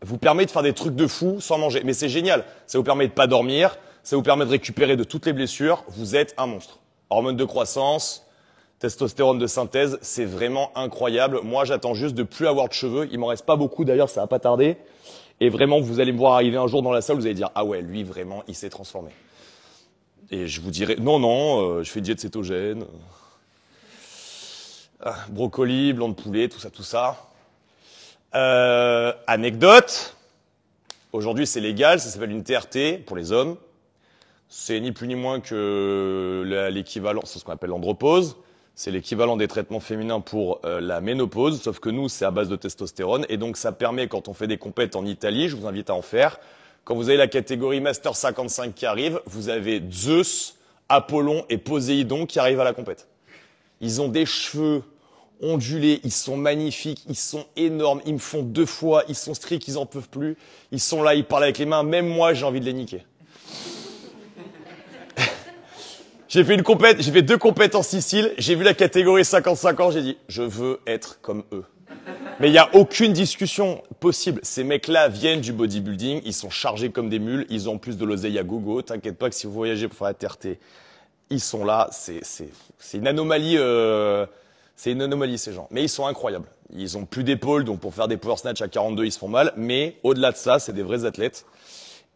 vous permet de faire des trucs de fou sans manger. Mais c'est génial. Ça vous permet de pas dormir. Ça vous permet de récupérer de toutes les blessures. Vous êtes un monstre. Hormones de croissance, testostérone de synthèse, c'est vraiment incroyable. Moi, j'attends juste de plus avoir de cheveux. Il m'en reste pas beaucoup. D'ailleurs, ça va pas tarder. Et vraiment, vous allez me voir arriver un jour dans la salle. Vous allez dire, ah ouais, lui, vraiment, il s'est transformé. Et je vous dirai, non, non, euh, je fais diète cétogène. Euh, brocoli, blanc de poulet, tout ça, tout ça. Euh, anecdote, aujourd'hui c'est légal, ça s'appelle une TRT pour les hommes. C'est ni plus ni moins que l'équivalent, c'est ce qu'on appelle l'andropause. C'est l'équivalent des traitements féminins pour euh, la ménopause, sauf que nous, c'est à base de testostérone. Et donc, ça permet, quand on fait des compètes en Italie, je vous invite à en faire, quand vous avez la catégorie Master 55 qui arrive, vous avez Zeus, Apollon et Poséidon qui arrivent à la compète. Ils ont des cheveux ondulés, ils sont magnifiques, ils sont énormes, ils me font deux fois, ils sont stricts, ils en peuvent plus, ils sont là, ils parlent avec les mains, même moi j'ai envie de les niquer. *laughs* j'ai fait une compète, j'ai fait deux compètes en Sicile, j'ai vu la catégorie 55 ans, j'ai dit je veux être comme eux. Mais il n'y a aucune discussion possible. Ces mecs-là viennent du bodybuilding, ils sont chargés comme des mules, ils ont plus de l'oseille à gogo. T'inquiète pas que si vous voyagez pour faire la TRT, ils sont là. C'est une anomalie euh, c'est une anomalie ces gens, mais ils sont incroyables. Ils ont plus d'épaules, donc pour faire des power snatch à 42, ils se font mal. Mais au-delà de ça, c'est des vrais athlètes.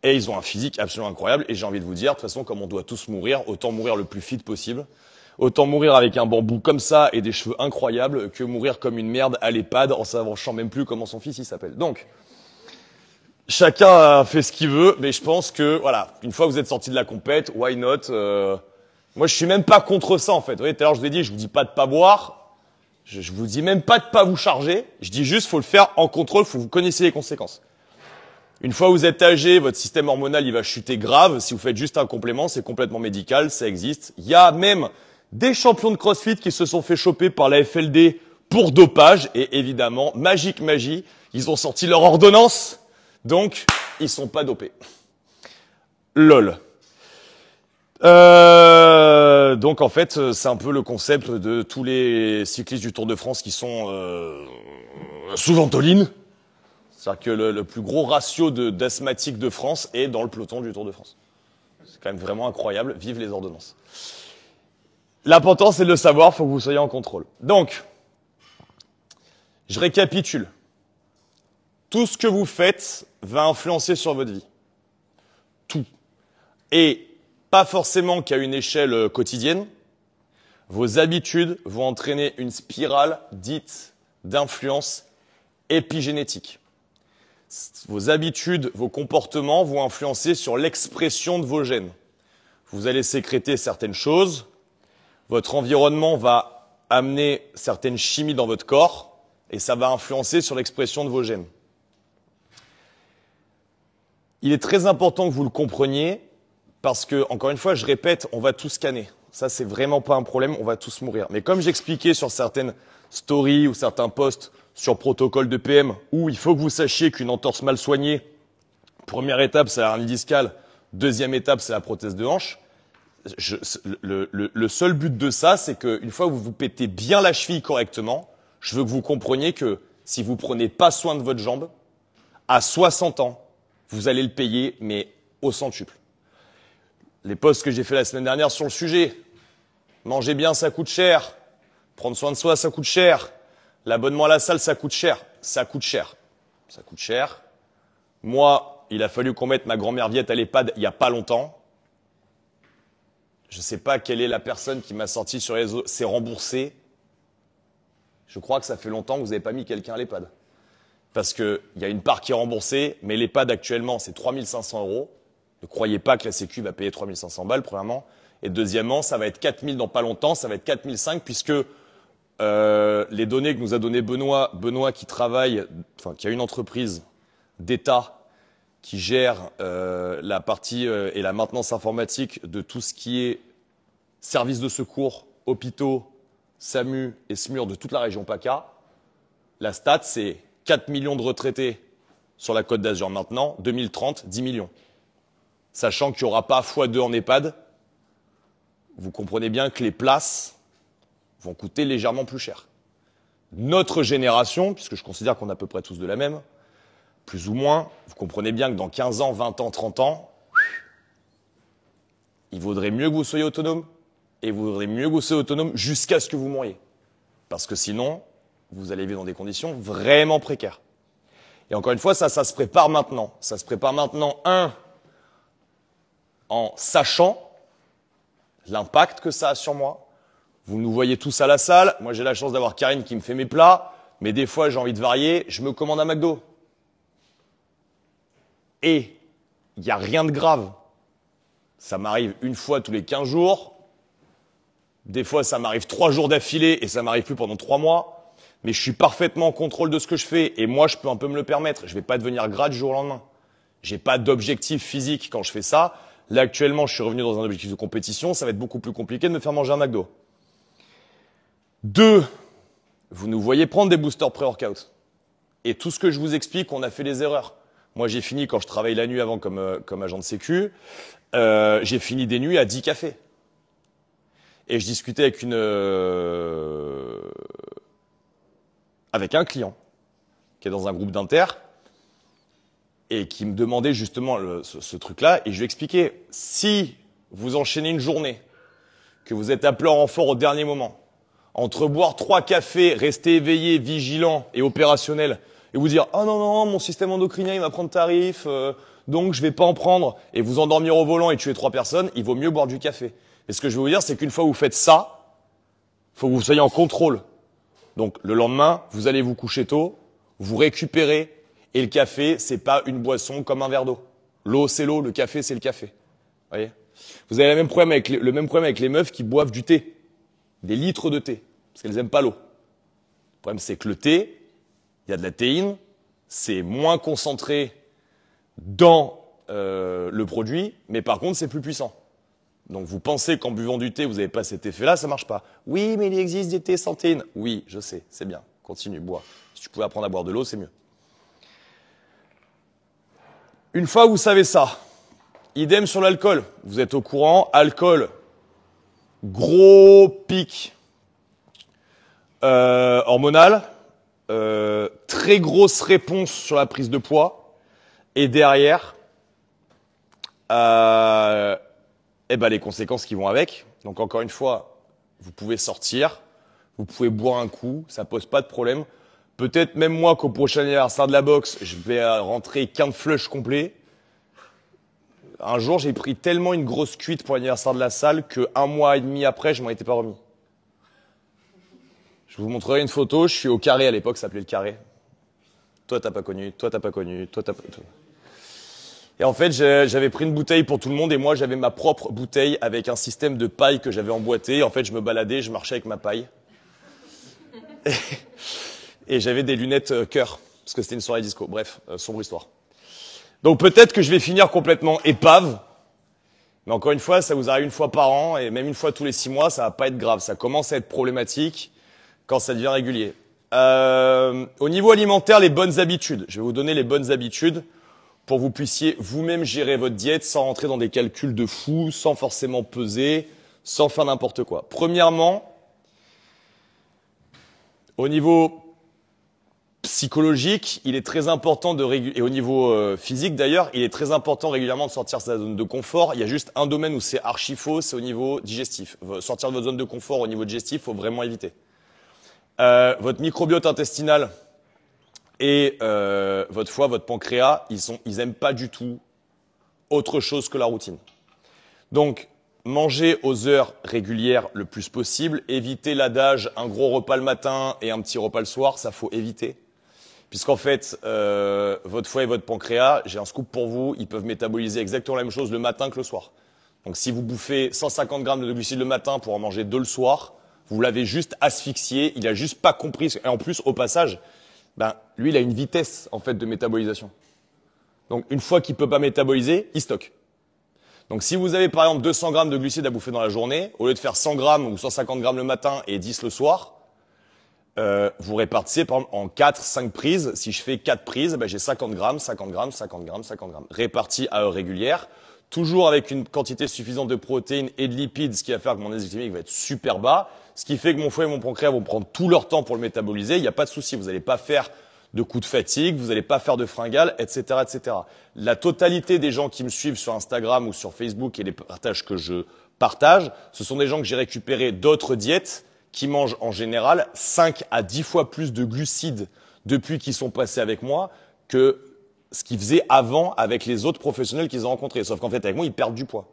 Et ils ont un physique absolument incroyable. Et j'ai envie de vous dire, de toute façon, comme on doit tous mourir, autant mourir le plus fit possible. Autant mourir avec un bambou comme ça et des cheveux incroyables que mourir comme une merde à l'EHPAD en sachant même plus comment son fils il s'appelle. Donc, chacun fait ce qu'il veut, mais je pense que voilà, une fois que vous êtes sorti de la compète, why not euh, Moi, je suis même pas contre ça en fait. Vous voyez, tout à l'heure je vous ai dit, je vous dis pas de pas boire, je, ne vous dis même pas de pas vous charger. Je dis juste, faut le faire en contrôle, faut vous connaissez les conséquences. Une fois vous êtes âgé, votre système hormonal, il va chuter grave. Si vous faites juste un complément, c'est complètement médical, ça existe. Il y a même des champions de CrossFit qui se sont fait choper par la FLD pour dopage. Et évidemment, magique magie, ils ont sorti leur ordonnance. Donc, ils sont pas dopés. LOL. Euh, donc en fait, euh, c'est un peu le concept de tous les cyclistes du Tour de France qui sont euh, souvent C'est-à-dire que le, plus gros ratio d'asthmatiques de, de, France est dans le peloton du Tour de France. C'est quand même vraiment incroyable. Vive les ordonnances. L'important, c'est de le savoir, faut que vous soyez en contrôle. Donc, je récapitule. Tout ce que vous faites va influencer sur votre vie. Tout. Et pas forcément qu'à une échelle euh, quotidienne. Vos habitudes vont entraîner une spirale dite d'influence épigénétique. Vos habitudes, vos comportements vont influencer sur l'expression de vos gènes. Vous allez sécréter certaines choses, votre environnement va amener certaines chimies dans votre corps et ça va influencer sur l'expression de vos gènes. Il est très important que vous le compreniez, parce que, encore une fois, je répète, on va tous scanner. Ça, c'est vraiment pas un problème, on va tous mourir. Mais comme j'expliquais sur certaines stories ou certains posts sur protocole de PM, où il faut que vous sachiez qu'une entorse mal soignée, première étape, c'est la hernie deuxième étape, c'est la prothèse de hanche. le, seul but de ça, c'est qu'une fois que vous vous pétez bien la cheville correctement, je veux que vous compreniez que si vous prenez pas soin de votre jambe, à 60 ans, vous allez le payer, mais au centuple les posts que j'ai fait la semaine dernière sur le sujet. Manger bien, ça coûte cher. Prendre soin de soi, ça coûte cher. L'abonnement à la salle, ça coûte cher. Ça coûte cher. Ça coûte cher. Moi, il a fallu qu'on mette ma grand-mère Viette à l'EHPAD il n'y a pas longtemps. Je ne sais pas quelle est la personne qui m'a sorti sur les réseaux. C'est remboursé. Je crois que ça fait longtemps que vous n'avez pas mis quelqu'un à l'EHPAD. Parce qu'il y a une part qui est remboursée, mais l'EHPAD actuellement, c'est 3500 euros. Ne croyez pas que la Sécu va payer 3500 balles, premièrement. Et deuxièmement, ça va être 4000 dans pas longtemps, ça va être 4005 puisque euh, les données que nous a donné Benoît, Benoît qui travaille, enfin qui a une entreprise d'État qui gère euh, la partie euh, et la maintenance informatique de tout ce qui est services de secours, hôpitaux, SAMU et SMUR de toute la région PACA. La stat, c'est 4 millions de retraités sur la Côte d'Azur maintenant, 2030, 10 millions sachant qu'il n'y aura pas x2 en EHPAD, vous comprenez bien que les places vont coûter légèrement plus cher. Notre génération, puisque je considère qu'on est à peu près tous de la même, plus ou moins, vous comprenez bien que dans 15 ans, 20 ans, 30 ans, il vaudrait mieux que vous soyez autonome, et il vaudrait mieux que vous soyez autonome jusqu'à ce que vous mouriez. Parce que sinon, vous allez vivre dans des conditions vraiment précaires. Et encore une fois, ça, ça se prépare maintenant. Ça se prépare maintenant, un, en sachant l'impact que ça a sur moi. Vous nous voyez tous à la salle. Moi, j'ai la chance d'avoir Karine qui me fait mes plats. Mais des fois, j'ai envie de varier. Je me commande un McDo. Et il n'y a rien de grave. Ça m'arrive une fois tous les 15 jours. Des fois, ça m'arrive trois jours d'affilée et ça m'arrive plus pendant trois mois. Mais je suis parfaitement en contrôle de ce que je fais et moi, je peux un peu me le permettre. Je ne vais pas devenir gras du jour au lendemain. n'ai pas d'objectif physique quand je fais ça. Là, actuellement, je suis revenu dans un objectif de compétition. Ça va être beaucoup plus compliqué de me faire manger un McDo. Deux, vous nous voyez prendre des boosters pré-workout. Et tout ce que je vous explique, on a fait des erreurs. Moi, j'ai fini quand je travaillais la nuit avant comme, euh, comme agent de sécu. Euh, j'ai fini des nuits à 10 cafés. Et je discutais avec une, euh, avec un client qui est dans un groupe d'inter et qui me demandait justement ce, truc-là, et je lui expliquais, si vous enchaînez une journée, que vous êtes appelé en renfort au dernier moment, entre boire trois cafés, rester éveillé, vigilant et opérationnel, et vous dire, oh non, non, mon système endocrinien, il va prendre tarif, euh, donc je vais pas en prendre, et vous endormir au volant et tuer trois personnes, il vaut mieux boire du café. Et ce que je veux vous dire, c'est qu'une fois que vous faites ça, faut que vous soyez en contrôle. Donc le lendemain, vous allez vous coucher tôt, vous récupérez, et le café, c'est pas une boisson comme un verre d'eau. L'eau, c'est l'eau. Le café, c'est le café. Vous voyez Vous avez le même, problème avec les, le même problème meufs qui boivent du thé. Des litres de thé. Parce qu'elles n'aiment pas l'eau. Le problème, c'est que le thé, il y a de la théine. C'est moins concentré dans euh, le produit, mais par contre, c'est plus puissant. Donc vous pensez qu'en buvant du thé, vous n'avez pas cet effet-là, ça marche pas. Oui, mais il existe des thés sans théine. Oui, je sais, c'est bien. Continue, bois. Si tu pouvais apprendre à boire de l'eau, c'est mieux. Une fois que vous savez ça, idem sur l'alcool. Vous êtes au courant, alcool, gros pic euh, hormonal, euh, très grosse réponse sur la prise de poids, et derrière, euh, eh ben, les conséquences qui vont avec. Donc encore une fois, vous pouvez sortir, vous pouvez boire un coup, ça pose pas de problème. Peut-être même moi qu'au prochain anniversaire de la boxe, je vais rentrer qu'un flush complet. Un jour, j'ai pris tellement une grosse cuite pour l'anniversaire de la salle que un mois et demi après, je m'en étais pas remis. Je vous montrerai une photo. Je suis au carré à l'époque, ça s'appelait le carré. Toi, t'as pas connu. Toi, t'as pas connu. Toi, t'as pas. Et en fait, j'avais pris une bouteille pour tout le monde et moi, j'avais ma propre bouteille avec un système de paille que j'avais emboîté. En fait, je me baladais, je marchais avec ma paille. *laughs* et j'avais des lunettes euh, cœur, parce que c'était une soirée disco. Bref, euh, sombre histoire. Donc peut-être que je vais finir complètement épave, mais encore une fois, ça vous arrive une fois par an, et même une fois tous les six mois, ça va pas être grave. Ça commence à être problématique quand ça devient régulier. Euh, au niveau alimentaire, les bonnes habitudes. Je vais vous donner les bonnes habitudes pour que vous puissiez vous-même gérer votre diète sans rentrer dans des calculs de fou, sans forcément peser, sans faire n'importe quoi. Premièrement, au niveau psychologique, il est très important de et au niveau euh, physique d'ailleurs, il est très important régulièrement de sortir de sa zone de confort. Il y a juste un domaine où c'est archi faux, c'est au niveau digestif. Sortir de votre zone de confort au niveau digestif, faut vraiment éviter. Euh, votre microbiote intestinal et euh, votre foie, votre pancréas, ils sont, ils aiment pas du tout autre chose que la routine. Donc Manger aux heures régulières le plus possible, éviter l'adage un gros repas le matin et un petit repas le soir, ça faut éviter. Puisqu'en fait, euh, votre foie et votre pancréas, j'ai un scoop pour vous, ils peuvent métaboliser exactement la même chose le matin que le soir. Donc si vous bouffez 150 grammes de glucides le matin pour en manger deux le soir, vous l'avez juste asphyxié, il a juste pas compris. Et en plus, au passage, ben, lui, il a une vitesse en fait de métabolisation. Donc une fois qu'il peut pas métaboliser, il stocke. Donc si vous avez par exemple 200 grammes de glucides à bouffer dans la journée, au lieu de faire 100 grammes ou 150 grammes le matin et 10 le soir, euh, vous répartissez par exemple, en 4, 5 prises. Si je fais 4 prises, ben, j'ai 50 grammes, 50 grammes, 50 grammes, 50 grammes. Réparti à heure régulière, toujours avec une quantité suffisante de protéines et de lipides, ce qui va faire que mon index va être super bas, ce qui fait que mon foie et mon pancréas vont prendre tout leur temps pour le métaboliser. Il n'y a pas de souci, vous n'allez pas faire de coups de fatigue, vous n'allez pas faire de fringales, etc., etc. La totalité des gens qui me suivent sur Instagram ou sur Facebook et les partages que je partage, ce sont des gens que j'ai récupérés d'autres diètes qui mangent en général 5 à 10 fois plus de glucides depuis qu'ils sont passés avec moi que ce qu'ils faisaient avant avec les autres professionnels qu'ils ont rencontrés. Sauf qu'en fait, avec moi, ils perdent du poids.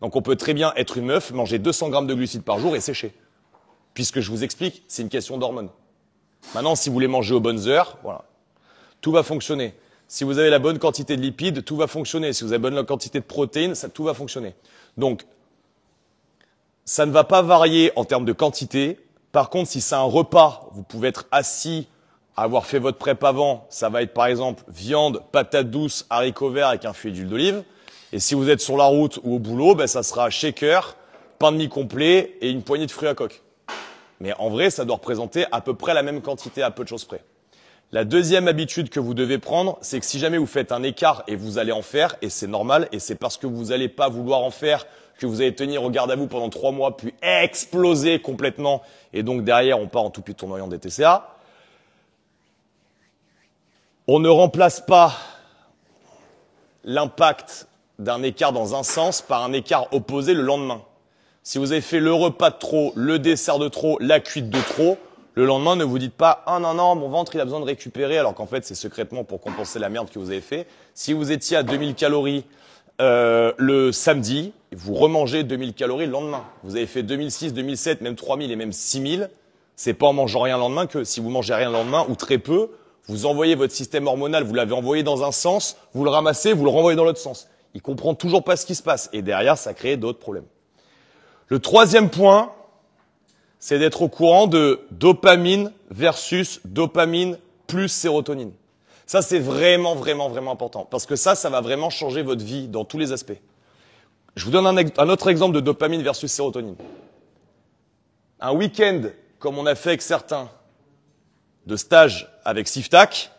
Donc on peut très bien être une meuf, manger 200 grammes de glucides par jour et sécher. Puisque je vous explique, c'est une question d'hormones. Maintenant, si vous voulez manger aux bonnes heures, voilà, tout va fonctionner. Si vous avez la bonne quantité de lipides, tout va fonctionner. Si vous avez la bonne quantité de protéines, ça, tout va fonctionner. Donc, ça ne va pas varier en termes de quantité. Par contre, si c'est un repas, vous pouvez être assis, avoir fait votre prep avant. Ça va être par exemple viande, patate douce, haricots verts avec un filet d'huile d'olive. Et si vous êtes sur la route ou au boulot, ben, ça sera shaker, pain de mie complet et une poignée de fruits à coque. Mais en vrai, ça doit représenter à peu près la même quantité à peu de choses près. La deuxième habitude que vous devez prendre, c'est que si jamais vous faites un écart et vous allez en faire, et c'est normal, et c'est parce que vous n'allez pas vouloir en faire que vous allez tenir au garde à vous pendant trois mois, puis exploser complètement. Et donc derrière, on part en tout petit tournoyant des TCA. On ne remplace pas l'impact d'un écart dans un sens par un écart opposé le lendemain. Si vous avez fait le repas de trop, le dessert de trop, la cuite de trop, le lendemain, ne vous dites pas « Ah non, non, mon ventre, il a besoin de récupérer », alors qu'en fait, c'est secrètement pour compenser la merde que vous avez fait. Si vous étiez à 2000 calories euh, le samedi, vous remangez 2000 calories le lendemain. Vous avez fait 2006, 2007, même 3000 et même 6000. C'est pas en mangeant rien le lendemain que si vous mangez rien le lendemain ou très peu, vous envoyez votre système hormonal, vous l'avez envoyé dans un sens, vous le ramassez, vous le renvoyez dans l'autre sens. Il comprend toujours pas ce qui se passe et derrière ça crée d'autres problèmes. Le troisième point, c'est d'être au courant de dopamine versus dopamine plus sérotonine. Ça c'est vraiment vraiment vraiment important parce que ça ça va vraiment changer votre vie dans tous les aspects. Je vous donne un, autre exemple de dopamine versus sérotonine. Un week-end, comme on a fait avec certains, de stage avec SIFTAC,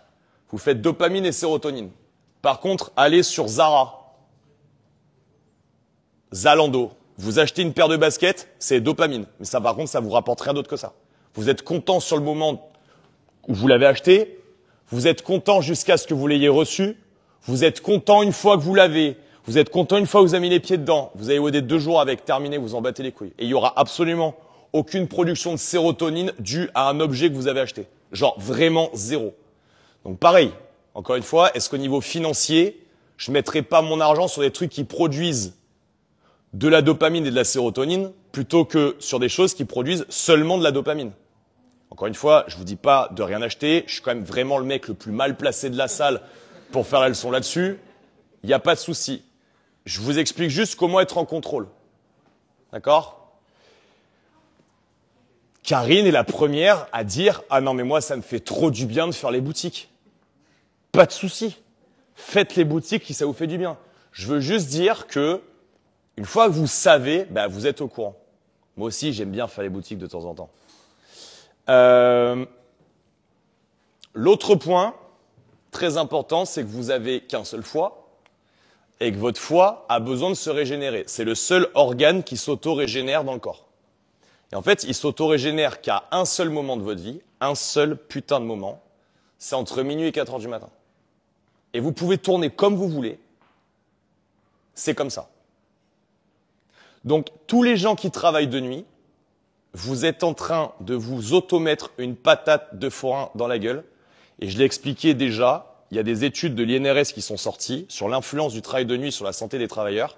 vous faites dopamine et sérotonine. Par contre, allez sur Zara, Zalando, vous achetez une paire de baskets, c'est dopamine. Mais ça, par contre, ça vous rapporte rien d'autre que ça. Vous êtes content sur le moment où vous l'avez acheté, vous êtes content jusqu'à ce que vous l'ayez reçu, vous êtes content une fois que vous l'avez, vous êtes content une fois que vous avez mis les pieds dedans. Vous avez OD deux jours avec, terminé, vous en battez les couilles. Et il n'y aura absolument aucune production de sérotonine due à un objet que vous avez acheté. Genre vraiment zéro. Donc pareil, encore une fois, est-ce qu'au niveau financier, je ne mettrai pas mon argent sur des trucs qui produisent de la dopamine et de la sérotonine plutôt que sur des choses qui produisent seulement de la dopamine. Encore une fois, je vous dis pas de rien acheter. Je suis quand même vraiment le mec le plus mal placé de la salle pour faire la leçon là-dessus. Il n'y a pas de souci. Je vous explique juste comment être en contrôle. D'accord Karine est la première à dire Ah non, mais moi, ça me fait trop du bien de faire les boutiques. Pas de souci. Faites les boutiques si ça vous fait du bien. Je veux juste dire que, une fois que vous savez, bah, vous êtes au courant. Moi aussi, j'aime bien faire les boutiques de temps en temps. Euh, l'autre point très important, c'est que vous avez qu'un seul fois et que votre foie a besoin de se régénérer. C'est le seul organe qui s'auto-régénère dans le corps. Et en fait, il s'auto-régénère qu'à un seul moment de votre vie, un seul putain de moment, c'est entre minuit et 4 heures du matin. Et vous pouvez tourner comme vous voulez, c'est comme ça. Donc, tous les gens qui travaillent de nuit, vous êtes en train de vous automettre une patate de forain dans la gueule. Et je l'ai expliqué déjà, il y a des études de l'INRS qui sont sorties sur l'influence du travail de nuit sur la santé des travailleurs.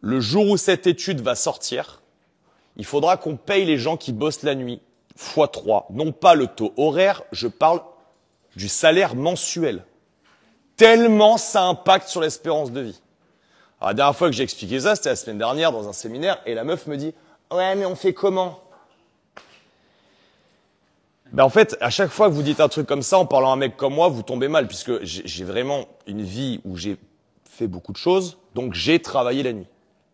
Le jour où cette étude va sortir, il faudra qu'on paye les gens qui bossent la nuit fois 3, non pas le taux horaire, je parle du salaire mensuel. Tellement ça impacte sur l'espérance de vie. la dernière fois que j'ai expliqué ça, c'était la semaine dernière dans un séminaire, et la meuf me dit, ouais, mais on fait comment? Ben en fait, à chaque fois que vous dites un truc comme ça en parlant à un mec comme moi, vous tombez mal puisque j'ai vraiment une vie où j'ai fait beaucoup de choses, donc j'ai travaillé la nuit.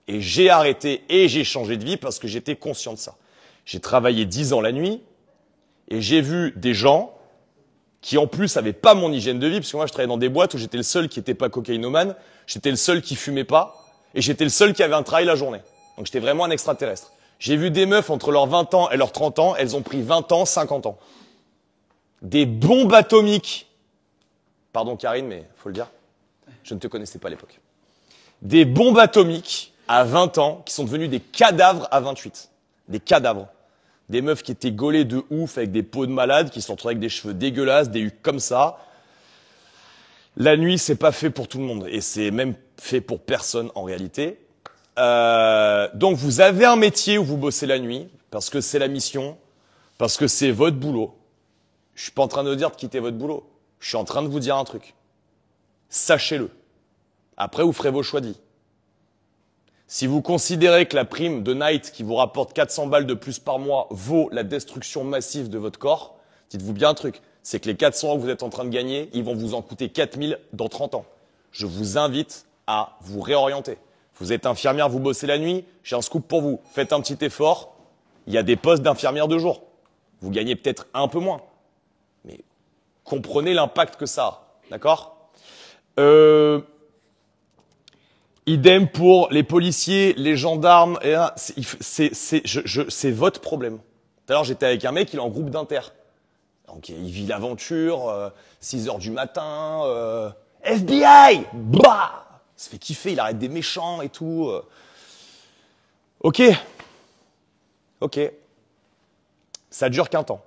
Et j'ai arrêté et j'ai changé de vie parce que j'étais conscient de ça. J'ai travaillé dix ans la nuit et j'ai vu des gens qui en plus n'avaient pas mon hygiène de vie parce que moi je travaillais dans des boîtes où j'étais le seul qui n'était pas cocaïnomane, j'étais le seul qui fumait pas et j'étais le seul qui avait un travail la journée. Donc j'étais vraiment un extraterrestre. J'ai vu des meufs entre leurs 20 ans et leurs 30 ans, elles ont pris 20 ans, 50 ans. Des bombes atomiques. Pardon Karine, mais faut le dire. Je ne te connaissais pas à l'époque. Des bombes atomiques à 20 ans qui sont devenues des cadavres à 28. Des cadavres. Des meufs qui étaient gaulées de ouf avec des peaux de malade, qui se sont avec des cheveux dégueulasses, des hucs comme ça. La nuit, c'est pas fait pour tout le monde et c'est même fait pour personne en réalité. Euh, donc vous avez un métier où vous bossez la nuit, parce que c'est la mission, parce que c'est votre boulot. Je suis pas en train de vous dire de quitter votre boulot. Je suis en train de vous dire un truc. Sachez-le. Après, vous ferez vos choix de Si vous considérez que la prime de Night qui vous rapporte 400 balles de plus par mois vaut la destruction massive de votre corps, dites-vous bien un truc. C'est que les 400 que vous êtes en train de gagner, ils vont vous en coûter 4000 dans 30 ans. Je vous invite à vous réorienter. Vous êtes infirmière, vous bossez la nuit, j'ai un scoop pour vous. Faites un petit effort. Il y a des postes d'infirmière de jour. Vous gagnez peut-être un peu moins. Mais comprenez l'impact que ça a. D'accord euh, Idem pour les policiers, les gendarmes. C'est votre problème. Tout à l'heure, j'étais avec un mec, il est en groupe d'inter. Donc il vit l'aventure, 6 euh, heures du matin, euh, FBI, bah se fait kiffer, il arrête des méchants et tout. Euh. Ok, ok, ça dure qu'un temps.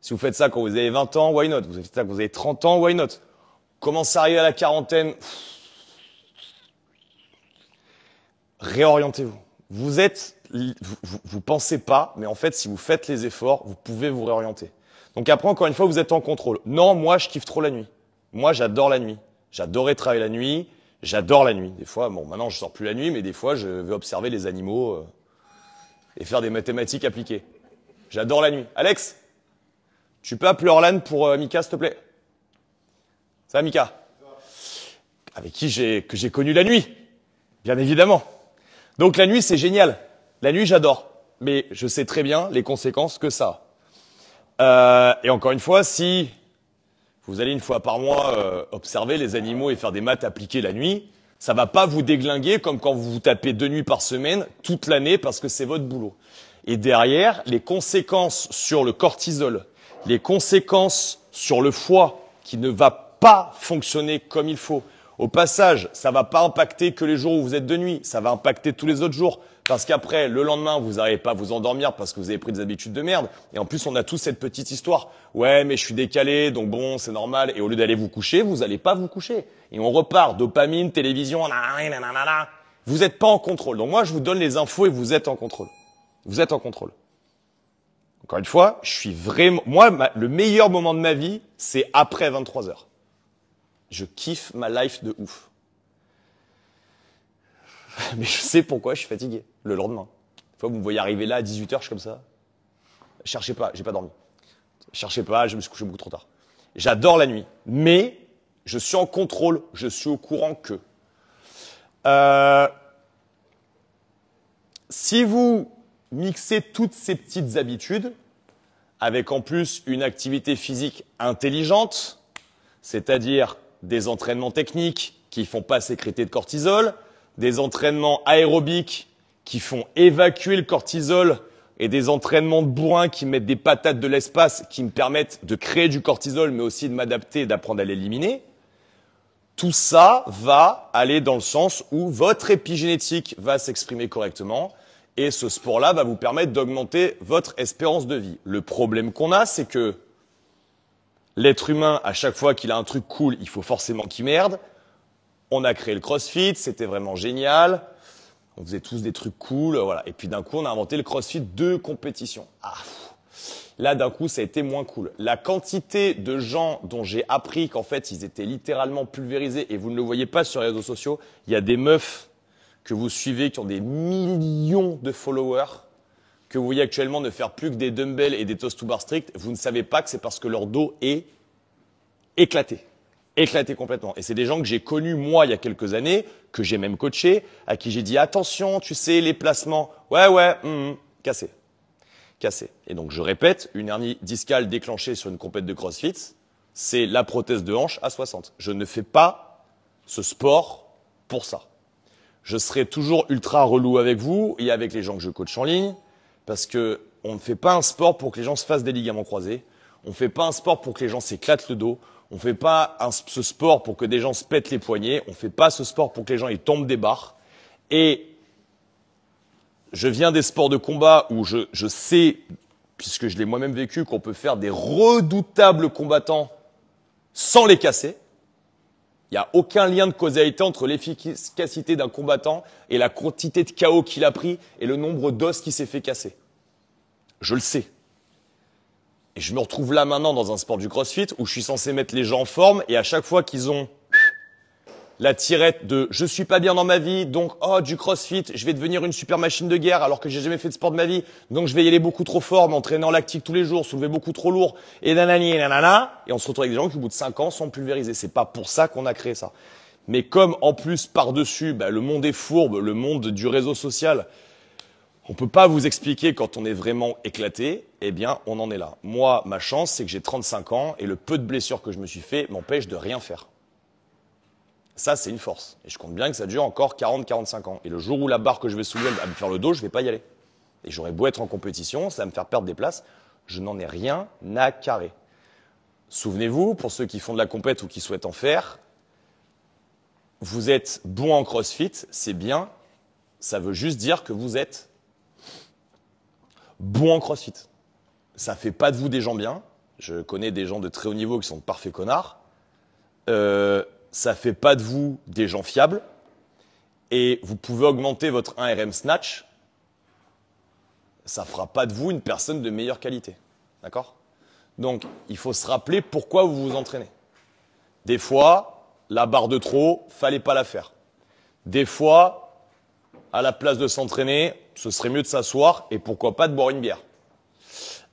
Si vous faites ça quand vous avez 20 ans, why not Vous faites ça quand vous avez 30 ans, why not Commence à arriver à la quarantaine, réorientez-vous. Vous êtes, vous, pensez pas, mais en fait, si vous faites les efforts, vous pouvez vous réorienter. Donc après, encore une fois, vous êtes en contrôle. Non, moi, je kiffe trop la nuit. Moi, j'adore la nuit. J'adorais travailler la nuit. J'adore la nuit. Des fois, bon, maintenant je sors plus la nuit, mais des fois je veux observer les animaux euh, et faire des mathématiques appliquées. J'adore la nuit. Alex, tu peux appeler Orlan pour euh, Mika, s'il te plaît Ça, Mika Avec qui j'ai que j'ai connu la nuit, bien évidemment. Donc la nuit, c'est génial. La nuit, j'adore, mais je sais très bien les conséquences que ça. Euh, et encore une fois, si vous allez une fois par mois euh, observer les animaux et faire des maths appliquées la nuit, ça va pas vous déglinguer comme quand vous vous tapez deux nuits par semaine toute l'année parce que c'est votre boulot. Et derrière, les conséquences sur le cortisol, les conséquences sur le foie qui ne va pas fonctionner comme il faut, au passage, ça va pas impacter que les jours où vous êtes de nuit, ça va impacter tous les autres jours. Parce qu'après, le lendemain, vous n'arrivez pas à vous endormir parce que vous avez pris des habitudes de merde. Et en plus, on a tous cette petite histoire. Ouais, mais je suis décalé, donc bon, c'est normal. Et au lieu d'aller vous coucher, vous n'allez pas vous coucher. Et on repart, dopamine, télévision, nanana. Vous n'êtes pas en contrôle. Donc moi, je vous donne les infos et vous êtes en contrôle. Vous êtes en contrôle. Encore une fois, je suis vraiment, moi, le meilleur moment de ma vie, c'est après 23 heures. Je kiffe ma life de ouf. *laughs* Mais je sais pourquoi je suis fatigué le lendemain. Des fois, vous me voyez arriver là à 18h, je suis comme ça. Cherchez pas, j'ai pas dormi. Cherchez pas, je me suis couché beaucoup trop tard. J'adore la nuit, mais je suis en contrôle, je suis au courant que. Euh, si vous mixez toutes ces petites habitudes, avec en plus une activité physique intelligente, c'est-à-dire des entraînements techniques qui font pas sécréter de cortisol, des entraînements aérobiques qui font évacuer le cortisol et des entraînements de bourrin qui mettent des patates de l'espace qui me permettent de créer du cortisol mais aussi de m'adapter d'apprendre à l'éliminer. Tout ça va aller dans le sens où votre épigénétique va s'exprimer correctement et ce sport-là va vous permettre d'augmenter votre espérance de vie. Le problème qu'on a, c'est que L'être humain, à chaque fois qu'il a un truc cool, il faut forcément qu'il merde. On a créé le CrossFit, c'était vraiment génial. On faisait tous des trucs cool, euh, voilà. Et puis d'un coup, on a inventé le CrossFit de compétition. Ah, Là, d'un coup, ça a été moins cool. La quantité de gens dont j'ai appris qu'en fait, ils étaient littéralement pulvérisés, et vous ne le voyez pas sur les réseaux sociaux, il y a des meufs que vous suivez qui ont des millions de followers que vous voyez actuellement ne faire plus que des dumbbells et des toast to bar strict, vous ne savez pas que c'est parce que leur dos est éclaté. Éclaté complètement. Et c'est des gens que j'ai connus, moi, il y a quelques années, que j'ai même coaché, à qui j'ai dit, attention, tu sais, les placements. Ouais, ouais, hum, hum, cassé. Cassé. Et donc, je répète, une hernie discale déclenchée sur une compète de crossfit, c'est la prothèse de hanche à 60. Je ne fais pas ce sport pour ça. Je serai toujours ultra relou avec vous et avec les gens que je coach en ligne, parce que on ne fait pas un sport pour que les gens se fassent des ligaments croisés. On ne fait pas un sport pour que les gens s'éclatent le dos. On ne fait pas ce sport pour que des gens se pètent les poignets. On ne fait pas ce sport pour que les gens ils tombent des barres. Et je viens des sports de combat où je, je sais, puisque je l'ai moi-même vécu, qu'on peut faire des redoutables combattants sans les casser. Il n'y a aucun lien de causalité entre l'efficacité d'un combattant et la quantité de chaos qu'il a pris et le nombre d'os qui s'est fait casser. Je le sais. Et je me retrouve là maintenant dans un sport du crossfit où je suis censé mettre les gens en forme et à chaque fois qu'ils ont la tirette de je suis pas bien dans ma vie, donc oh du crossfit, je vais devenir une super machine de guerre alors que j'ai jamais fait de sport de ma vie, donc je vais y aller beaucoup trop fort, m'entraîner en lactique tous les jours, soulever beaucoup trop lourd, et nanani, et nanana, et on se retrouve avec des gens qui au bout de 5 ans sont pulvérisés. C'est pas pour ça qu'on a créé ça. Mais comme en plus par-dessus, bah, le monde est fourbe, le monde du réseau social, on peut pas vous expliquer quand on est vraiment éclaté, eh bien on en est là. Moi, ma chance, c'est que j'ai 35 ans et le peu de blessures que je me suis fait m'empêche de rien faire. Ça, c'est une force. Et je compte bien que ça dure encore 40-45 ans. Et le jour où la barre que je vais soulever va me faire le dos, je ne vais pas y aller. Et j'aurais beau être en compétition, ça va me faire perdre des places. Je n'en ai rien à carrer. Souvenez-vous, pour ceux qui font de la compète ou qui souhaitent en faire, vous êtes bon en crossfit, c'est bien. Ça veut juste dire que vous êtes bon en crossfit. Ça ne fait pas de vous des gens bien. Je connais des gens de très haut niveau qui sont de parfaits connards. Euh, ça fait pas de vous des gens fiables et vous pouvez augmenter votre 1RM snatch, ça ne fera pas de vous une personne de meilleure qualité. D'accord Donc, il faut se rappeler pourquoi vous vous entraînez. Des fois, la barre de trop, fallait pas la faire. Des fois, à la place de s'entraîner, ce serait mieux de s'asseoir et pourquoi pas de boire une bière.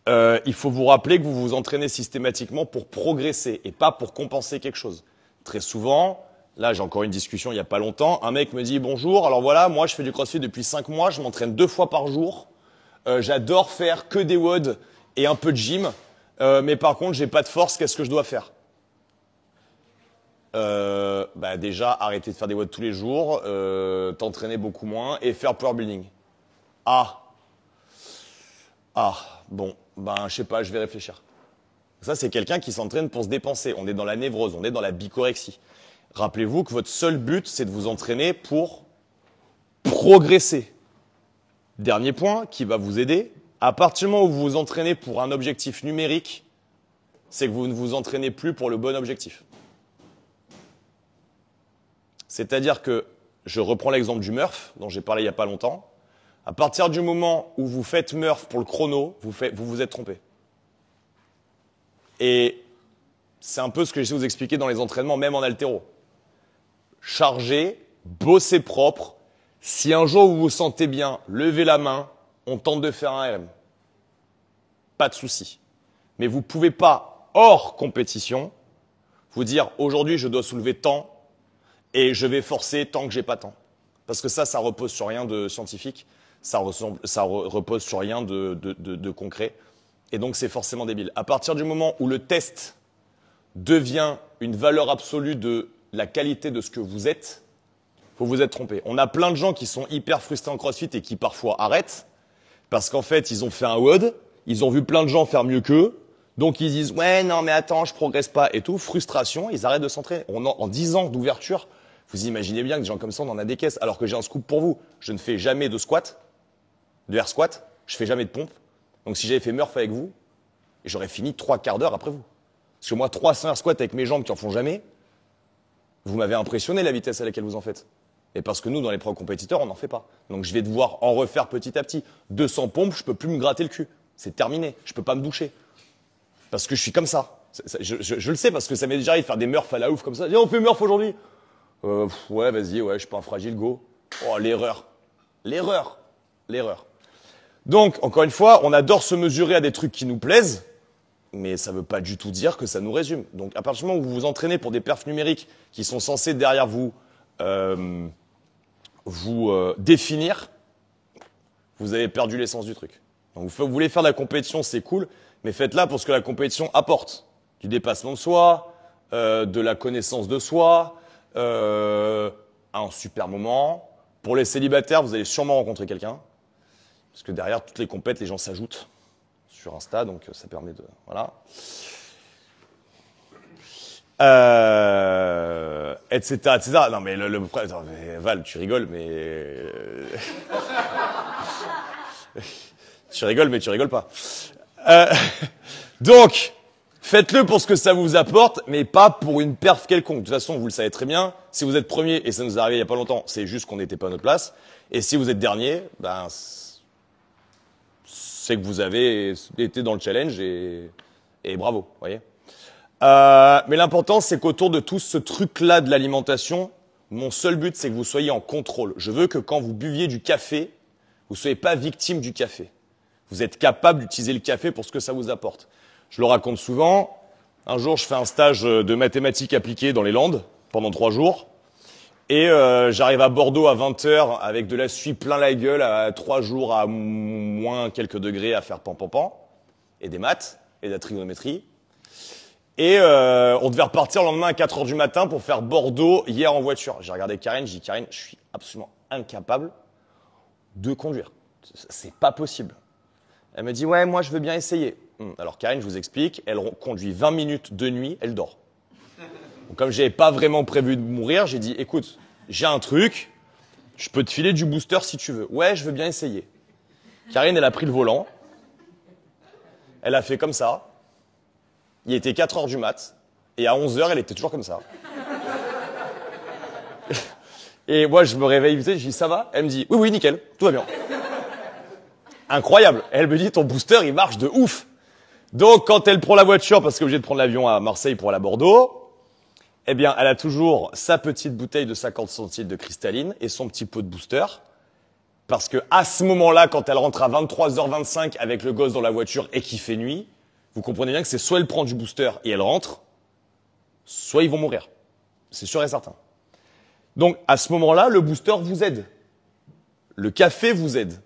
Euh, il faut vous rappeler que vous vous entraînez systématiquement pour progresser et pas pour compenser quelque chose très souvent. Là, j'ai encore une discussion il n'y a pas longtemps. Un mec me dit bonjour. Alors voilà, moi je fais du crossfit depuis 5 mois, je m'entraîne deux fois par jour. Euh, j'adore faire que des WOD et un peu de gym. Euh, mais par contre, j'ai pas de force, qu'est-ce que je dois faire euh, bah déjà arrêter de faire des WOD tous les jours, t'entraîner beaucoup moins et faire power building. Ah. Ah, bon, ben je sais pas, je vais réfléchir. Ça, c'est quelqu'un qui s'entraîne pour se dépenser. On est dans la névrose, on est dans la bicorexie. Rappelez-vous que votre seul but, c'est de vous entraîner pour progresser. Dernier point qui va vous aider. À partir du moment où vous vous entraînez pour un objectif numérique, c'est que vous ne vous entraînez plus pour le bon objectif. C'est-à-dire que, je reprends l'exemple du Murph, dont j'ai parlé il n'y a pas longtemps. À partir du moment où vous faites Murph pour le chrono, vous, vous, vous êtes trompé. Et c'est un peu ce que j'essaie de vous expliquer dans les entraînements, même en altéro. Chargez, bosser propre. Si un jour vous vous sentez bien, levez la main, on tente de faire un RM. Pas de souci. Mais vous ne pouvez pas, hors compétition, vous dire aujourd'hui je dois soulever tant et je vais forcer tant que j'ai pas tant. Parce que ça, ça repose sur rien de scientifique, ça, repose sur rien de concret. Et donc c'est forcément débile. À partir du moment où le test devient une valeur absolue de la qualité de ce que vous êtes, vous vous êtes trompé. On a plein de gens qui sont hyper frustrés en CrossFit et qui parfois arrêtent parce qu'en fait ils ont fait un WOD, ils ont vu plein de gens faire mieux qu'eux, donc ils disent ouais non mais attends je progresse pas et tout, frustration, ils arrêtent de s'entraîner. En, en 10 ans d'ouverture, vous imaginez bien que des gens comme ça on en a des caisses. Alors que j'ai un scoop pour vous, je ne fais jamais de squat, de air squat, je fais jamais de pompe, donc si j'avais fait Murph avec vous, j'aurais fini trois quarts d'heure après vous. Parce que moi, 300 squats avec mes jambes qui en font jamais, vous m'avez impressionné la vitesse à laquelle vous en faites. Et parce que nous, dans les pro compétiteurs, on n'en fait pas. Donc je vais devoir en refaire petit à petit. 200 pompes, je ne peux plus me gratter le cul. C'est terminé. Je ne peux pas me doucher. Parce que je suis comme ça. Je, le sais parce que ça m'est déjà arrivé de faire des murphs à la ouf comme ça. on fait murph aujourd'hui. Euh, ouais, vas-y, ouais, je suis pas un fragile, go. Oh, l'erreur. L'erreur. L'erreur. Donc, encore une fois, on adore se mesurer à des trucs qui nous plaisent, mais ça ne veut pas du tout dire que ça nous résume. Donc, à partir du moment où vous vous entraînez pour des perfs numériques qui sont censés derrière vous euh, vous euh, définir, vous avez perdu l'essence du truc. Donc, vous voulez faire de la compétition, c'est cool, mais faites-la pour ce que la compétition apporte. Du dépassement de soi, euh, de la connaissance de soi, un super moment. Pour les célibataires, vous allez sûrement rencontrer quelqu'un. Parce que derrière toutes les compètes, les gens s'ajoutent sur Insta, donc euh, ça permet de. Voilà. Euh, etc., etc. Non, mais le, Val, tu rigoles, mais. Euh, *laughs* tu rigoles, mais tu rigoles pas. Euh, *laughs* donc, faites-le pour ce que ça vous apporte, mais pas pour une perf quelconque. De toute façon, vous le savez très bien. Si vous êtes premier, et ça nous est arrivé il y a pas longtemps, c'est juste qu'on n'était pas à notre place. Et si vous êtes dernier, ben, c'est que vous avez été dans le challenge et, bravo, voyez. Euh, mais l'important, c'est qu'autour de tout ce truc-là de l'alimentation, mon seul but, c'est que vous soyez en contrôle. Je veux que quand vous buviez du café, vous ne soyez pas victime du café. Vous êtes capable d'utiliser le café pour ce que ça vous apporte. Je le raconte souvent. Un jour, je fais un stage de mathématiques appliquées dans les Landes pendant trois jours. Et euh, j'arrive à Bordeaux à 20h avec de la suie plein la gueule à 3 jours à moins quelques degrés à faire pan pan et des maths et de la trigonométrie. Et euh, on devait repartir le lendemain à 4h du matin pour faire Bordeaux hier en voiture. J'ai regardé Karine, j'ai dit Karine, je suis absolument incapable de conduire. C'est pas possible. Elle me dit ouais, moi je veux bien essayer. Hum, alors Karine, je vous explique, elle conduit 20 minutes de nuit, elle dort. Donc, comme j'avais pas vraiment prévu de mourir, j'ai dit, écoute, j'ai un truc, je peux te filer du booster si tu veux. Ouais, je veux bien essayer. Karine, elle a pris le volant. Elle a fait comme ça. Il était 4 heures du mat. Et à 11 heures, elle était toujours comme ça. *laughs* Et moi, je me réveille je dis, ça va? Elle me dit, oui, oui, nickel, tout va bien. Incroyable. Elle me dit, ton booster, il marche de ouf. Donc, quand elle prend la voiture, parce qu'elle est obligée de prendre l'avion à Marseille pour aller à Bordeaux, eh bien, elle a toujours sa petite bouteille de 50 centilitres de cristalline et son petit pot de booster. Parce que à ce moment-là, quand elle rentre à 23h25 avec le gosse dans la voiture et qu'il fait nuit, vous comprenez bien que c'est soit elle prend du booster et elle rentre, soit ils vont mourir. C'est sûr et certain. Donc, à ce moment-là, le booster vous aide. Le café vous aide.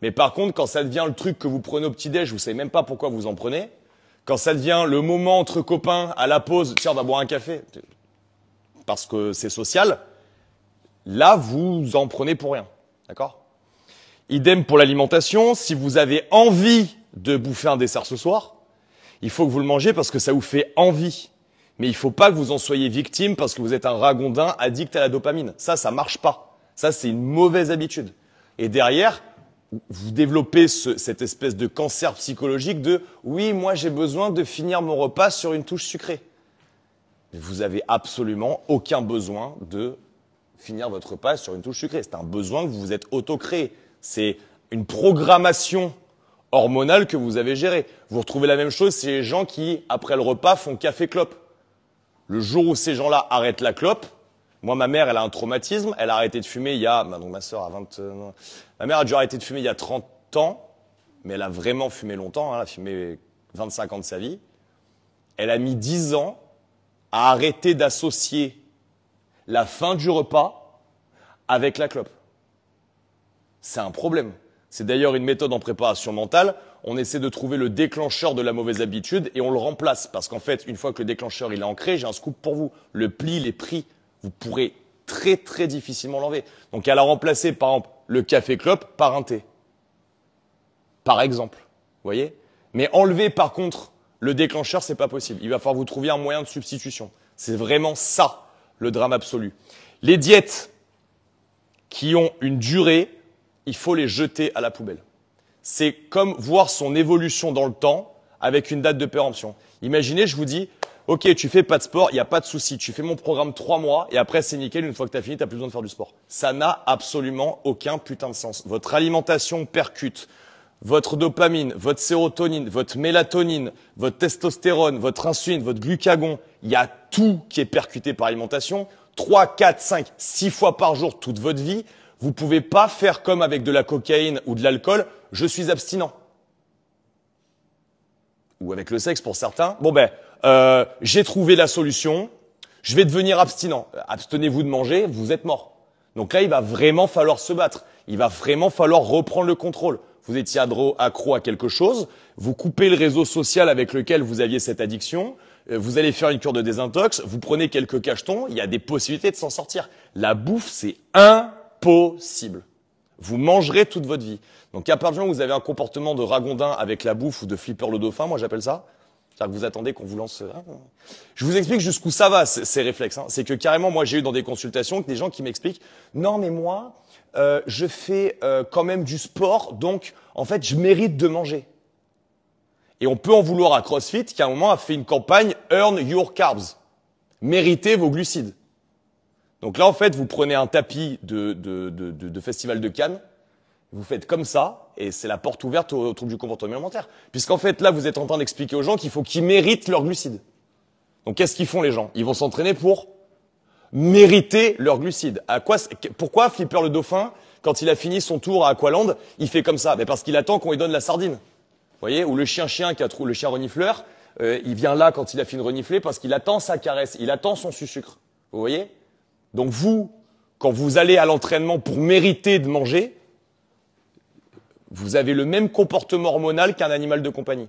Mais par contre, quand ça devient le truc que vous prenez au petit-déj, vous savez même pas pourquoi vous en prenez, quand ça devient le moment entre copains, à la pause, tiens, on va boire un café, parce que c'est social, là, vous en prenez pour rien. D'accord Idem pour l'alimentation, si vous avez envie de bouffer un dessert ce soir, il faut que vous le mangez parce que ça vous fait envie. Mais il ne faut pas que vous en soyez victime parce que vous êtes un ragondin addict à la dopamine. Ça, ça marche pas. Ça, c'est une mauvaise habitude. Et derrière, vous développez cette espèce de cancer psychologique de oui, moi j'ai besoin de finir mon repas sur une touche sucrée. vous avez absolument aucun besoin de finir votre repas sur une touche sucrée. C'est un besoin que vous vous êtes auto-créé. C'est une programmation hormonale que vous avez gérée. Vous retrouvez la même chose chez les gens qui, après le repas, font café-clope. Le jour où ces gens-là arrêtent la clope, moi, ma mère, elle a un traumatisme. Elle a arrêté de fumer il y a, donc ma soeur a 20, Ma mère a dû arrêter de fumer il y a 30 ans, mais elle a vraiment fumé longtemps. Hein, elle a fumé 25 ans de sa vie. Elle a mis 10 ans à arrêter d'associer la fin du repas avec la clope. C'est un problème. C'est d'ailleurs une méthode en préparation mentale. On essaie de trouver le déclencheur de la mauvaise habitude et on le remplace. Parce qu'en fait, une fois que le déclencheur il est ancré, j'ai un scoop pour vous. Le pli, les prix, Vous pourrez très très difficilement l'enlever. Donc elle a remplacé, par exemple, le café clope par un thé. Par exemple. Vous voyez Mais enlever par contre le déclencheur, n'est pas possible. Il va falloir vous trouver un moyen de substitution. C'est vraiment ça, le drame absolu. Les diètes qui ont une durée, il faut les jeter à la poubelle. C'est comme voir son évolution dans le temps avec une date de péremption. Imaginez, je vous dis, Ok, tu fais pas de sport, il n'y a pas de souci. Tu fais mon programme trois mois et après c'est nickel. Une fois que t'as fini, t'as plus besoin de faire du sport. Ça n'a absolument aucun putain de sens. Votre alimentation percute votre dopamine, votre sérotonine, votre mélatonine, votre testostérone, votre insuline, votre glucagon. Il y a tout qui est percuté par l'alimentation. 3, 4, 5, 6 fois par jour toute votre vie. Vous pouvez pas faire comme avec de la cocaïne ou de l'alcool. Je suis abstinent. Ou avec le sexe pour certains. Bon ben, euh, j'ai trouvé la solution, je vais devenir abstinent. Abstenez-vous de manger, vous êtes mort. Donc là, il va vraiment falloir se battre. Il va vraiment falloir reprendre le contrôle. Vous étiez accro à quelque chose, vous coupez le réseau social avec lequel vous aviez cette addiction, euh, vous allez faire une cure de désintox, vous prenez quelques cachetons, il y a des possibilités de s'en sortir. La bouffe, c'est impossible. Vous mangerez toute votre vie. Donc à partir du moment où vous avez un comportement de ragondin avec la bouffe ou de flipper le dauphin, moi j'appelle ça, c'est-à-dire que vous attendez qu'on vous lance. Euh, ah, je vous explique jusqu'où ça va ces réflexes. Hein. C'est que carrément, moi, j'ai eu dans des consultations des gens qui m'expliquent non, mais moi, euh, je fais euh, quand même du sport, donc en fait, je mérite de manger. Et on peut en vouloir à CrossFit qui à un moment a fait une campagne Earn Your Carbs, méritez vos glucides. Donc là, en fait, vous prenez un tapis de, de festival de Cannes vous faites comme ça, et c'est la porte ouverte au trou du comportement alimentaire. Puisqu'en fait, là, vous êtes en train d'expliquer aux gens qu'il faut qu'ils méritent leur glucide. Donc, qu'est-ce qu'ils font, les gens Ils vont s'entraîner pour mériter leur glucide. À quoi, pourquoi Flipper le dauphin, quand il a fini son tour à Aqualand, il fait comme ça Mais Parce qu'il attend qu'on lui donne la sardine. Vous voyez Ou le chien-chien, qui a le chien renifleur, euh, il vient là quand il a fini de renifler parce qu'il attend sa caresse, il attend son sucre. Vous voyez Donc vous, quand vous allez à l'entraînement pour mériter de manger, vous avez le même comportement hormonal qu'un animal de compagnie.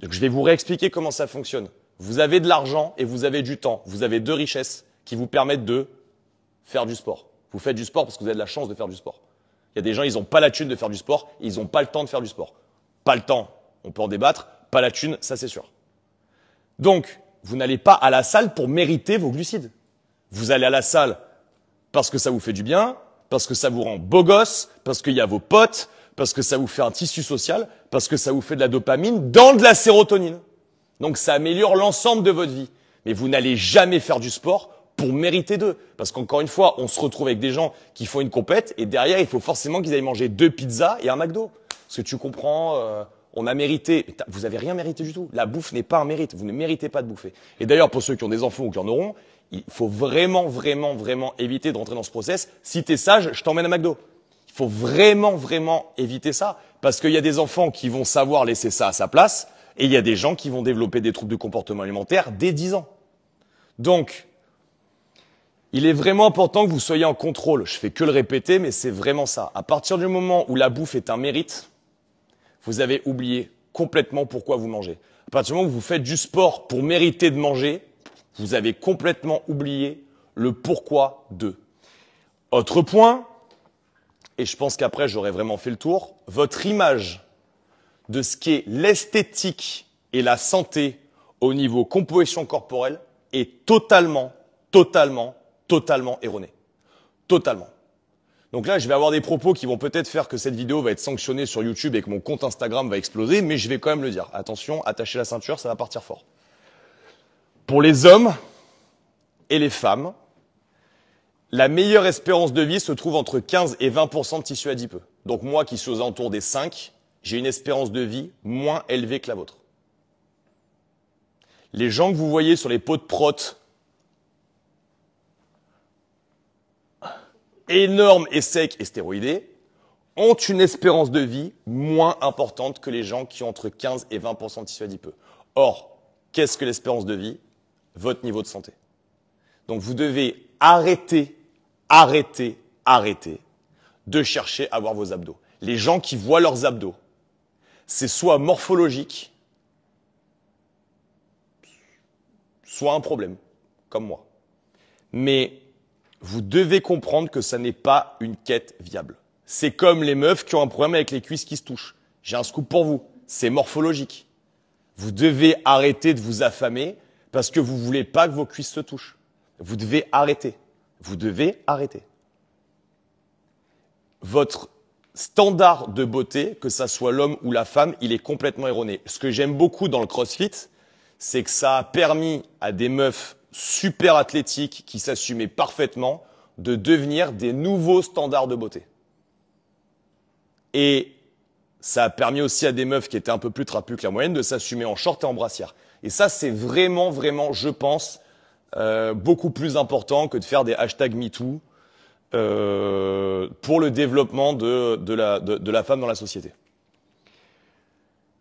Donc je vais vous réexpliquer comment ça fonctionne. Vous avez de l'argent et vous avez du temps. Vous avez deux richesses qui vous permettent de faire du sport. Vous faites du sport parce que vous avez de la chance de faire du sport. Il y a des gens, ils n'ont pas la thune de faire du sport, ils n'ont pas le temps de faire du sport. Pas le temps, on peut en débattre, pas la thune, ça c'est sûr. Donc, vous n'allez pas à la salle pour mériter vos glucides. Vous allez à la salle parce que ça vous fait du bien, parce que ça vous rend beau gosse, parce qu'il y a vos potes, parce que ça vous fait un tissu social, parce que ça vous fait de la dopamine dans de la sérotonine. Donc ça améliore l'ensemble de votre vie. Mais vous n'allez jamais faire du sport pour mériter d'eux. Parce qu'encore une fois, on se retrouve avec des gens qui font une compète et derrière, il faut forcément qu'ils aillent manger deux pizzas et un McDo. Parce que tu comprends, euh, on a mérité. Vous avez rien mérité du tout. La bouffe n'est pas un mérite. Vous ne méritez pas de bouffer. Et d'ailleurs, pour ceux qui ont des enfants ou qui en auront, il faut vraiment, vraiment, vraiment éviter de rentrer dans ce process. Si t'es sage, je t'emmène à McDo faut vraiment, vraiment éviter ça. Parce qu'il y a des enfants qui vont savoir laisser ça à sa place, et il y a des gens qui vont développer des troubles de comportement alimentaire dès 10 ans. Donc, il est vraiment important que vous soyez en contrôle. Je fais que le répéter, mais c'est vraiment ça. À partir du moment où la bouffe est un mérite, vous avez oublié complètement pourquoi vous mangez. À partir du moment où vous faites du sport pour mériter de manger, vous avez complètement oublié le pourquoi de. Autre point, et je pense qu'après j'aurais vraiment fait le tour, votre image de ce qu'est l'esthétique et la santé au niveau composition corporelle est totalement, totalement, totalement erronée. Totalement. Donc là, je vais avoir des propos qui vont peut-être faire que cette vidéo va être sanctionnée sur YouTube et que mon compte Instagram va exploser, mais je vais quand même le dire. Attention, attachez la ceinture, ça va partir fort. Pour les hommes et les femmes, la meilleure espérance de vie se trouve entre 15 et 20 de tissu adipeux. Donc moi qui suis aux alentours des 5, j'ai une espérance de vie moins élevée que la vôtre. Les gens que vous voyez sur les pots de prot, énormes et secs et stéroïdés, ont une espérance de vie moins importante que les gens qui ont entre 15 et 20 de tissu adipeux. Or, qu'est-ce que l'espérance de vie Votre niveau de santé. Donc vous devez arrêter Arrêtez, arrêtez de chercher à voir vos abdos. Les gens qui voient leurs abdos, c'est soit morphologique, soit un problème, comme moi. Mais vous devez comprendre que ça n'est pas une quête viable. C'est comme les meufs qui ont un problème avec les cuisses qui se touchent. J'ai un scoop pour vous. C'est morphologique. Vous devez arrêter de vous affamer parce que vous voulez pas que vos cuisses se touchent. Vous devez arrêter vous devez arrêter. Votre standard de beauté, que ça soit l'homme ou la femme, il est complètement erroné. Ce que j'aime beaucoup dans le CrossFit, c'est que ça a permis à des meufs super athlétiques qui s'assumaient parfaitement de devenir des nouveaux standards de beauté. Et ça a permis aussi à des meufs qui étaient un peu plus trapues que la moyenne de s'assumer en short et en brassière. Et ça, c'est vraiment, vraiment, je pense, euh, beaucoup plus important que de faire des hashtags MeToo euh, pour le développement de, la, de, de la femme dans la société.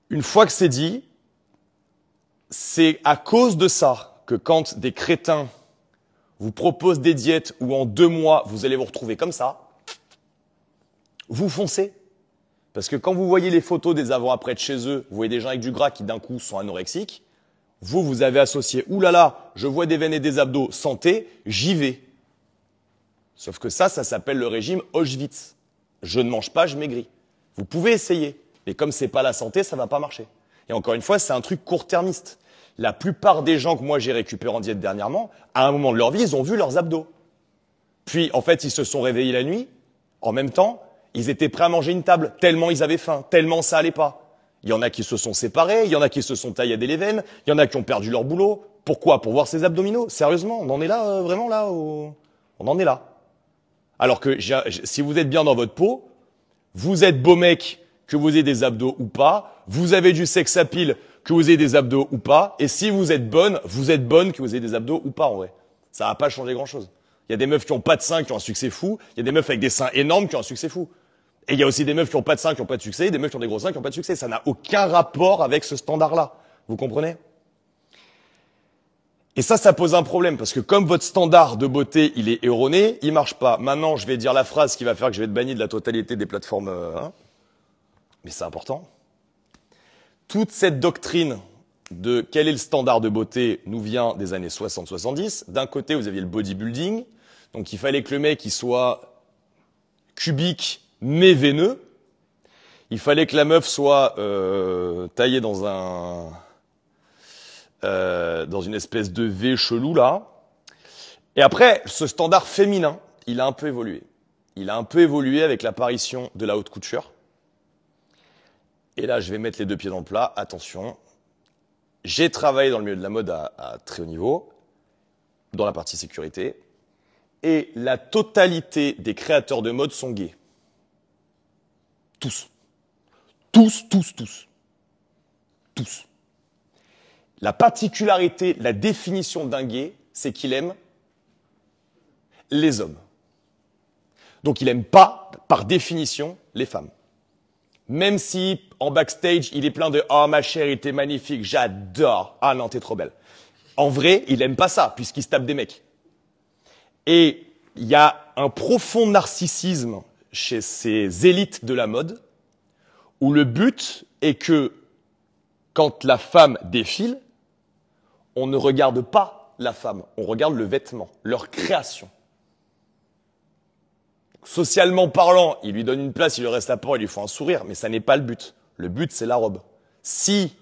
Une fois que c'est dit, c'est à cause de ça que quand des crétins vous proposent des diètes où en deux mois vous allez vous retrouver comme ça, vous foncez. Parce que quand vous voyez les photos des avant-après de chez eux, vous voyez des gens avec du gras qui d'un coup sont anorexiques, vous, vous avez associé, oulala, là là, je vois des veines et des abdos, santé, j'y vais. Sauf que ça, ça s'appelle le régime Auschwitz. Je ne mange pas, je maigris. Vous pouvez essayer, mais comme c'est pas la santé, ça va pas marcher. Et encore une fois, c'est un truc court-termiste. La plupart des gens que moi j'ai récupérés en diète dernièrement, à un moment de leur vie, ils ont vu leurs abdos. Puis, en fait, ils se sont réveillés la nuit, en même temps, ils étaient prêts à manger une table, tellement ils avaient faim, tellement ça allait pas. Il y en a qui se sont séparés, il y en a qui se sont taillés des veines, il y en a qui ont perdu leur boulot. Pourquoi Pour voir ses abdominaux. Sérieusement, on en est là, euh, vraiment là On en est là. Alors que si vous êtes bien dans votre peau, vous êtes beau mec, que vous ayez des abdos ou pas, vous avez du sexe à pile, que vous ayez des abdos ou pas, et si vous êtes bonne, vous êtes bonne, que vous ayez des abdos ou pas en vrai. Ça va pas changé grand-chose. Il y a des meufs qui ont pas de seins, qui ont un succès fou, il y a des meufs avec des seins énormes qui ont un succès fou. Et il y a aussi des meufs qui ont pas de seins, qui ont pas de succès, et des meufs qui ont des gros seins, qui ont pas de succès. Ça n'a aucun rapport avec ce standard-là. Vous comprenez Et ça, ça pose un problème, parce que comme votre standard de beauté, il est erroné, il marche pas. Maintenant, je vais dire la phrase qui va faire que je vais être banni de la totalité des plateformes. Euh, hein Mais c'est important. Toute cette doctrine de quel est le standard de beauté nous vient des années 60-70. D'un côté, vous aviez le bodybuilding, donc il fallait que le mec il soit cubique, mais veineux. Il fallait que la meuf soit euh, taillée dans un euh, dans une espèce de V chelou là. Et après, ce standard féminin, il a un peu évolué. Il a un peu évolué avec l'apparition de la haute couture. Et là, je vais mettre les deux pieds dans le plat. Attention, j'ai travaillé dans le milieu de la mode à très haut niveau, dans la partie sécurité, et la totalité des créateurs de mode sont gays. Tous. Tous, tous, tous. Tous. La particularité, la définition d'un gay, c'est qu'il aime les hommes. Donc il n'aime pas, par définition, les femmes. Même si, en backstage, il est plein de « Oh, ma chérie, t'es magnifique, j'adore. Ah non, t'es trop belle. » En vrai, il aime pas ça, puisqu'il se tape des mecs. Et il y a un profond narcissisme chez ces élites de la mode, où le but est que quand la femme défile, on ne regarde pas la femme, on regarde le vêtement, leur création. Socialement parlant, il lui donne une place, il lui reste à peau, il lui faut un sourire, mais ça n'est pas le but. Le but, c'est la robe. Si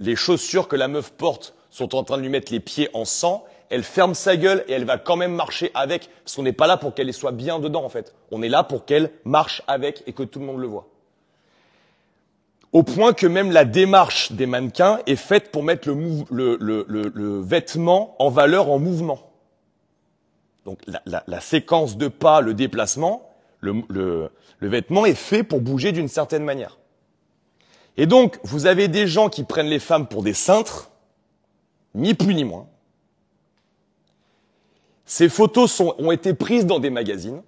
les chaussures que la meuf porte sont en train de lui mettre les pieds en sang, elle ferme sa gueule et elle va quand même marcher avec. Parce qu'on n'est pas là pour qu'elle soit bien dedans, en fait. On est là pour qu'elle marche avec et que tout le monde le voit. Au point que même la démarche des mannequins est faite pour mettre le, le, vêtement en valeur en mouvement. Donc la, la séquence de pas, le déplacement, le vêtement est fait pour bouger d'une certaine manière. Et donc, vous avez des gens qui prennent les femmes pour des cintres, ni plus ni moins, ces photos ont été prises dans des magazines,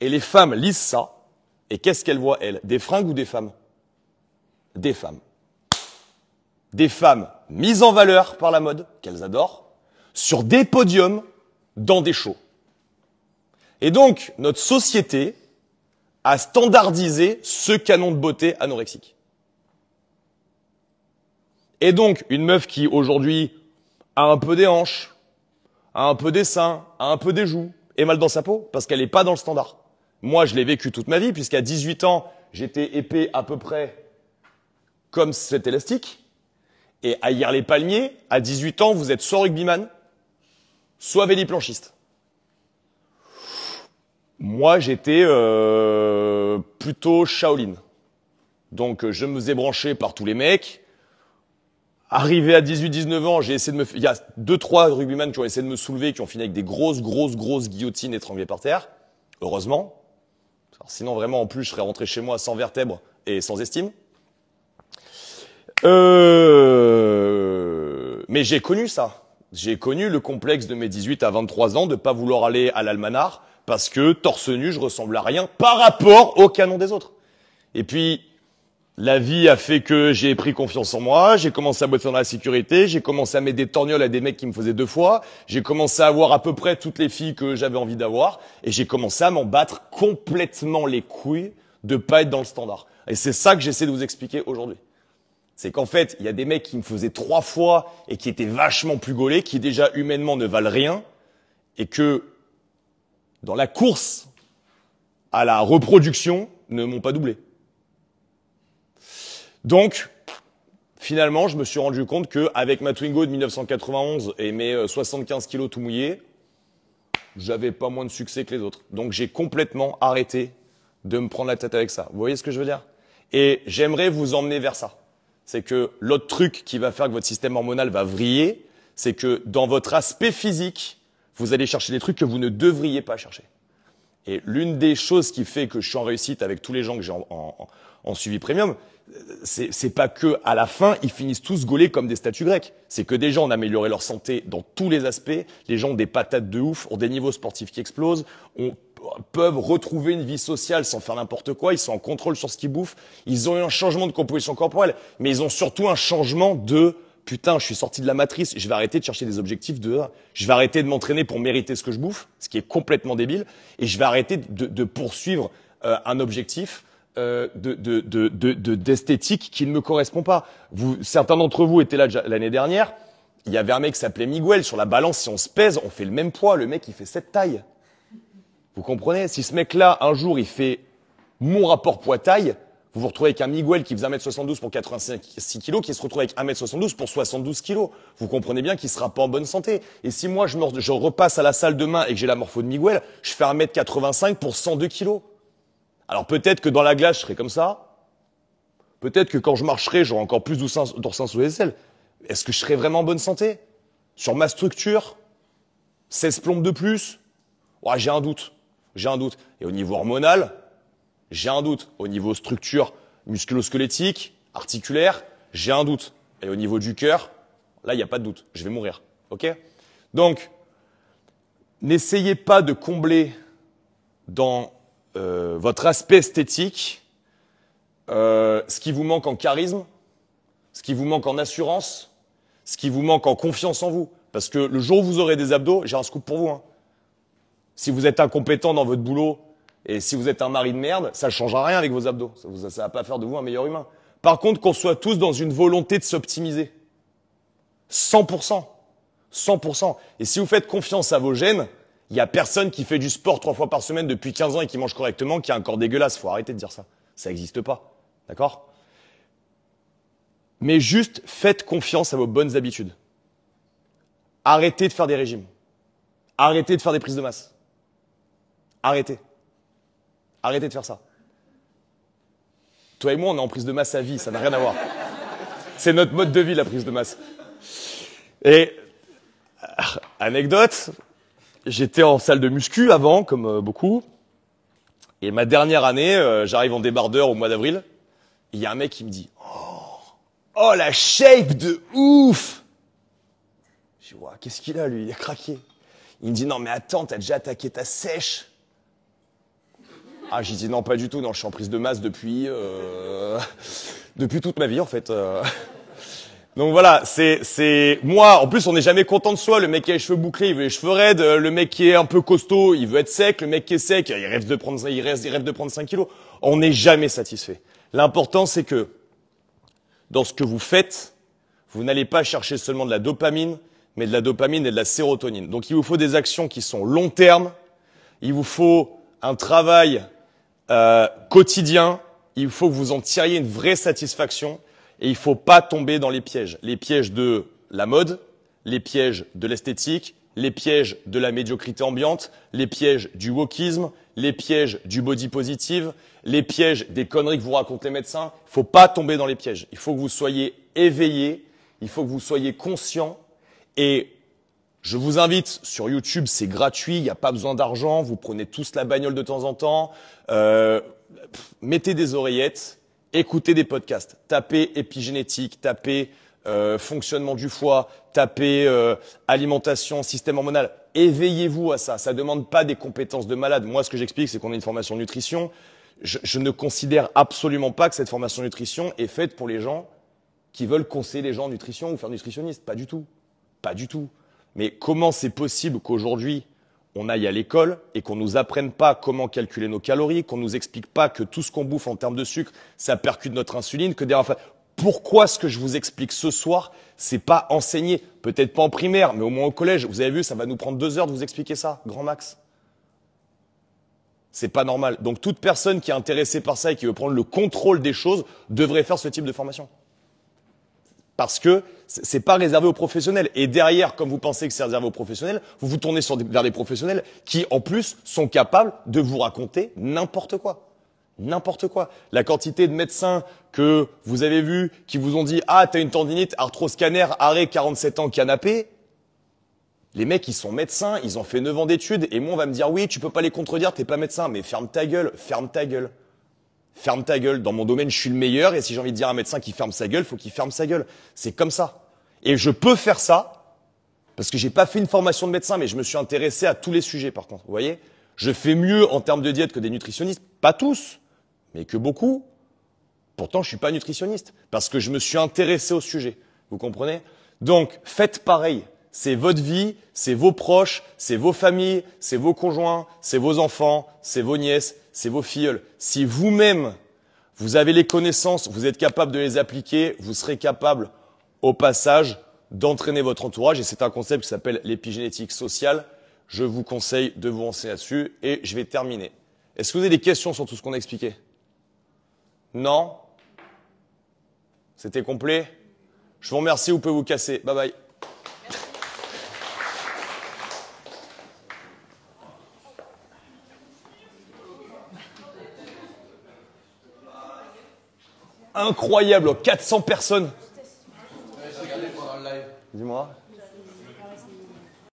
et les femmes lisent ça, et qu'est-ce qu'elles voient, elles Des fringues ou des femmes Des femmes. Des femmes mises en valeur par la mode, qu'elles adorent, sur des podiums, dans des shows. Et donc, notre société a standardisé ce canon de beauté anorexique. Et donc, une meuf qui, aujourd'hui, a un peu des hanches, a un peu des seins, a un peu des joues, et mal dans sa peau parce qu'elle n'est pas dans le standard. Moi, je l'ai vécu toute ma vie puisqu'à 18 ans, j'étais épais à peu près comme cet élastique. Et à hier les palmiers, à 18 ans, vous êtes soit rugbyman, soit véliplanchiste. Moi, j'étais euh, plutôt Shaolin. Donc, je me faisais brancher par tous les mecs. Arrivé à 18-19 ans, j'ai essayé de me, il y a deux trois rugbyman qui ont essayé de me soulever, qui ont fini avec des grosses grosses grosses guillotines étranglées par terre. Heureusement. sinon vraiment en plus je serais rentré chez moi sans vertèbre et sans estime. Euh... Mais j'ai connu ça. J'ai connu le complexe de mes 18 à 23 ans de pas vouloir aller à l'almanar parce que torse nu je ressemble à rien par rapport au canon des autres. Et puis la vie a fait que j'ai pris confiance en moi, j'ai commencé à bosser dans la sécurité, j'ai commencé à mettre des torgnoles à des mecs qui me faisaient deux fois, j'ai commencé à avoir à peu près toutes les filles que j'avais envie d'avoir, et j'ai commencé à m'en battre complètement les couilles de pas être dans le standard. Et c'est ça que j'essaie de vous expliquer aujourd'hui. C'est qu'en fait, il y a des mecs qui me faisaient trois fois et qui étaient vachement plus gaulés, qui déjà humainement ne valent rien, et que dans la course à la reproduction, ne m'ont pas doublé. Donc, finalement, je me suis rendu compte qu'avec ma Twingo de 1991 et mes 75 euh, kilos tout mouillés, j'avais pas moins de succès que les autres. Donc, j'ai complètement arrêté de me prendre la tête avec ça. Vous voyez ce que je veux dire Et j'aimerais vous emmener vers ça. C'est que l'autre truc qui va faire que votre système hormonal va vriller, c'est que dans votre aspect physique, vous allez chercher des trucs que vous ne devriez pas chercher. Et l'une des choses qui fait que je suis en réussite avec tous les gens que j'ai en, en, en, suivi premium, c'est pas que à la fin ils finissent tous gaulés comme des statues grecques. C'est que des gens ont amélioré leur santé dans tous les aspects. Les gens ont des patates de ouf, ont des niveaux sportifs qui explosent, On peuvent retrouver une vie sociale sans faire n'importe quoi, ils sont en contrôle sur ce qu'ils bouffent, ils ont eu un changement de composition corporelle, mais ils ont surtout un changement de putain, je suis sorti de la matrice, je vais arrêter de chercher des objectifs de je vais arrêter de m'entraîner pour mériter ce que je bouffe, ce qui est complètement débile, et je vais arrêter de, poursuivre euh, un objectif euh, de d'esthétique qui ne me correspond pas. certains d'entre vous étaient là l'année dernière. Il y avait un mec qui s'appelait Miguel. Sur la balance, si on se pèse, on fait le même poids. Le mec, il fait cette taille. Vous comprenez Si ce mec-là, un jour, il fait mon rapport poids-taille, vous vous retrouvez avec un Miguel qui faisait 1m72 pour 86 kg, qui se retrouve avec 1m72 pour 72 kg. Vous comprenez bien qu'il ne sera pas en bonne santé. Et si moi, je, repasse à la salle demain et que j'ai la morpho de Miguel, je fais 1m85 pour 102 kg. Alors peut-être que dans la glace, je serai comme ça. Peut-être que quand je marcherai, j'aurai encore plus d'oursins sous les ailes. Est-ce que je serai vraiment en bonne santé Sur ma structure 16 plombes de plus ouais, J'ai un doute. J'ai un doute. Et au niveau hormonal, j'ai un doute. Au niveau structure musculo articulaire, j'ai un doute. Et au niveau du cœur, là, il n'y a pas de doute. Je vais mourir. OK Donc, n'essayez pas de combler dans euh, votre aspect esthétique, euh, ce qui vous manque en charisme, ce qui vous manque en assurance, ce qui vous manque en confiance en vous. Parce que le jour où vous aurez des abdos, j'ai un scoop pour vous. Hein. Si vous êtes incompétent dans votre boulot et si vous êtes un mari de merde, ça ne changera rien avec vos abdos. Ça ne va pas faire de vous un meilleur humain. Par contre, qu'on soit tous dans une volonté de s'optimiser. 100%. 100%. Et si vous faites confiance à vos gènes, il y a personne qui fait du sport trois fois par semaine depuis 15 ans et qui mange correctement qui a un corps dégueulasse. Faut arrêter de dire ça. Ça n'existe pas. D'accord Mais juste faites confiance à vos bonnes habitudes. Arrêtez de faire des régimes. Arrêtez de faire des prises de masse. Arrêtez. Arrêtez de faire ça. Toi et moi, on est en prise de masse à vie, ça n'a rien à voir. C'est notre mode de vie, la prise de masse. Et, euh, anecdote, j'étais en salle de muscu avant, comme euh, beaucoup. Et ma dernière année, euh, j'arrive en débardeur au mois d'avril. Il y a un mec qui me dit Oh, oh la shape de ouf Je vois, qu'est-ce qu'il a lui Il a craqué. Il me dit Non, mais attends, t'as déjà attaqué ta sèche. Ah, j'ai dit Non, pas du tout. Non, je suis en prise de masse depuis. Euh, *laughs* depuis toute ma vie, en fait. Donc voilà, c'est c'est moi. En plus, on n'est jamais content de soi. Le mec qui a les cheveux bouclés, il veut les cheveux raides. Euh, le mec qui est un peu costaud, il veut être sec. Le mec qui est sec, il rêve de prendre il rêve, il rêve de prendre 5 kilos. On n'est jamais satisfait. L'important, c'est que dans ce que vous faites, vous n'allez pas chercher seulement de la dopamine, mais de la dopamine et de la sérotonine. Donc il vous faut des actions qui sont long terme. Il vous faut un travail euh, quotidien. Il faut que vous en tiriez une vraie satisfaction. Et il faut pas tomber dans les pièges. Les pièges de la mode, les pièges de l'esthétique, les pièges de la médiocrité ambiante, les pièges du wokisme, les pièges du body positive, les pièges des conneries que vous racontent les médecins. Il faut pas tomber dans les pièges. Il faut que vous soyez éveillé. Il faut que vous soyez conscient. Et je vous invite sur YouTube, c'est gratuit, il n'y a pas besoin d'argent, vous prenez tous la bagnole de temps en temps, euh, mettez des oreillettes, écoutez des podcasts. Tapez épigénétique, tapez euh, fonctionnement du foie, tapez euh, alimentation, système hormonal. Éveillez-vous à ça. Ça demande pas des compétences de malade. Moi, ce que j'explique, c'est qu'on a une formation nutrition. Je, je, ne considère absolument pas que cette formation nutrition est faite pour les gens qui veulent conseiller les gens en nutrition ou faire nutritionniste. Pas du tout. Pas du tout. Mais comment c'est possible qu'aujourd'hui, on aille à l'école et qu'on nous apprenne pas comment calculer nos calories, qu'on nous explique pas que tout ce qu'on bouffe en termes de sucre, ça percute notre insuline, que derrière. pourquoi ce que je vous explique ce soir, c'est pas enseigné, peut-être pas en primaire, mais au moins au collège. Vous avez vu, ça va nous prendre deux heures de vous expliquer ça, grand max. C'est pas normal. Donc toute personne qui est intéressée par ça et qui veut prendre le contrôle des choses devrait faire ce type de formation parce que c'est pas réservé aux professionnels. Et derrière, comme vous pensez que c'est réservé aux professionnels, vous vous tournez vers des professionnels qui, en plus, sont capables de vous raconter n'importe quoi. N'importe quoi. La quantité de médecins que vous avez vus, qui vous ont dit « Ah, t'as une tendinite, arthroscanner, arrêt, 47 ans, canapé », les mecs, ils sont médecins, ils ont fait 9 ans d'études, et moi, on va me dire « Oui, tu peux pas les contredire, t'es pas médecin, mais ferme ta gueule, ferme ta gueule » ferme ta gueule. Dans mon domaine, je suis le meilleur. Et si j'ai envie de dire à un médecin qui ferme sa gueule, faut qu'il ferme sa gueule. C'est comme ça. Et je peux faire ça parce que je n'ai pas fait une formation de médecin, mais je me suis intéressé à tous les sujets. Par contre, vous voyez, je fais mieux en termes de diète que des nutritionnistes. Pas tous, mais que beaucoup. Pourtant, je ne suis pas nutritionniste parce que je me suis intéressé au sujet. Vous comprenez Donc, faites pareil. C'est votre vie, c'est vos proches, c'est vos familles, c'est vos conjoints, c'est vos enfants, c'est vos nièces, c'est vos filles. Si vous-même, vous avez les connaissances, vous êtes capable de les appliquer, vous serez capable, au passage, d'entraîner votre entourage. Et c'est un concept qui s'appelle l'épigénétique sociale. Je vous conseille de vous renseigner là-dessus. Et je vais terminer. Est-ce que vous avez des questions sur tout ce qu'on a expliqué Non C'était complet Je vous remercie, vous pouvez vous casser. Bye bye. incroyable, 400 personnes. Dis-moi.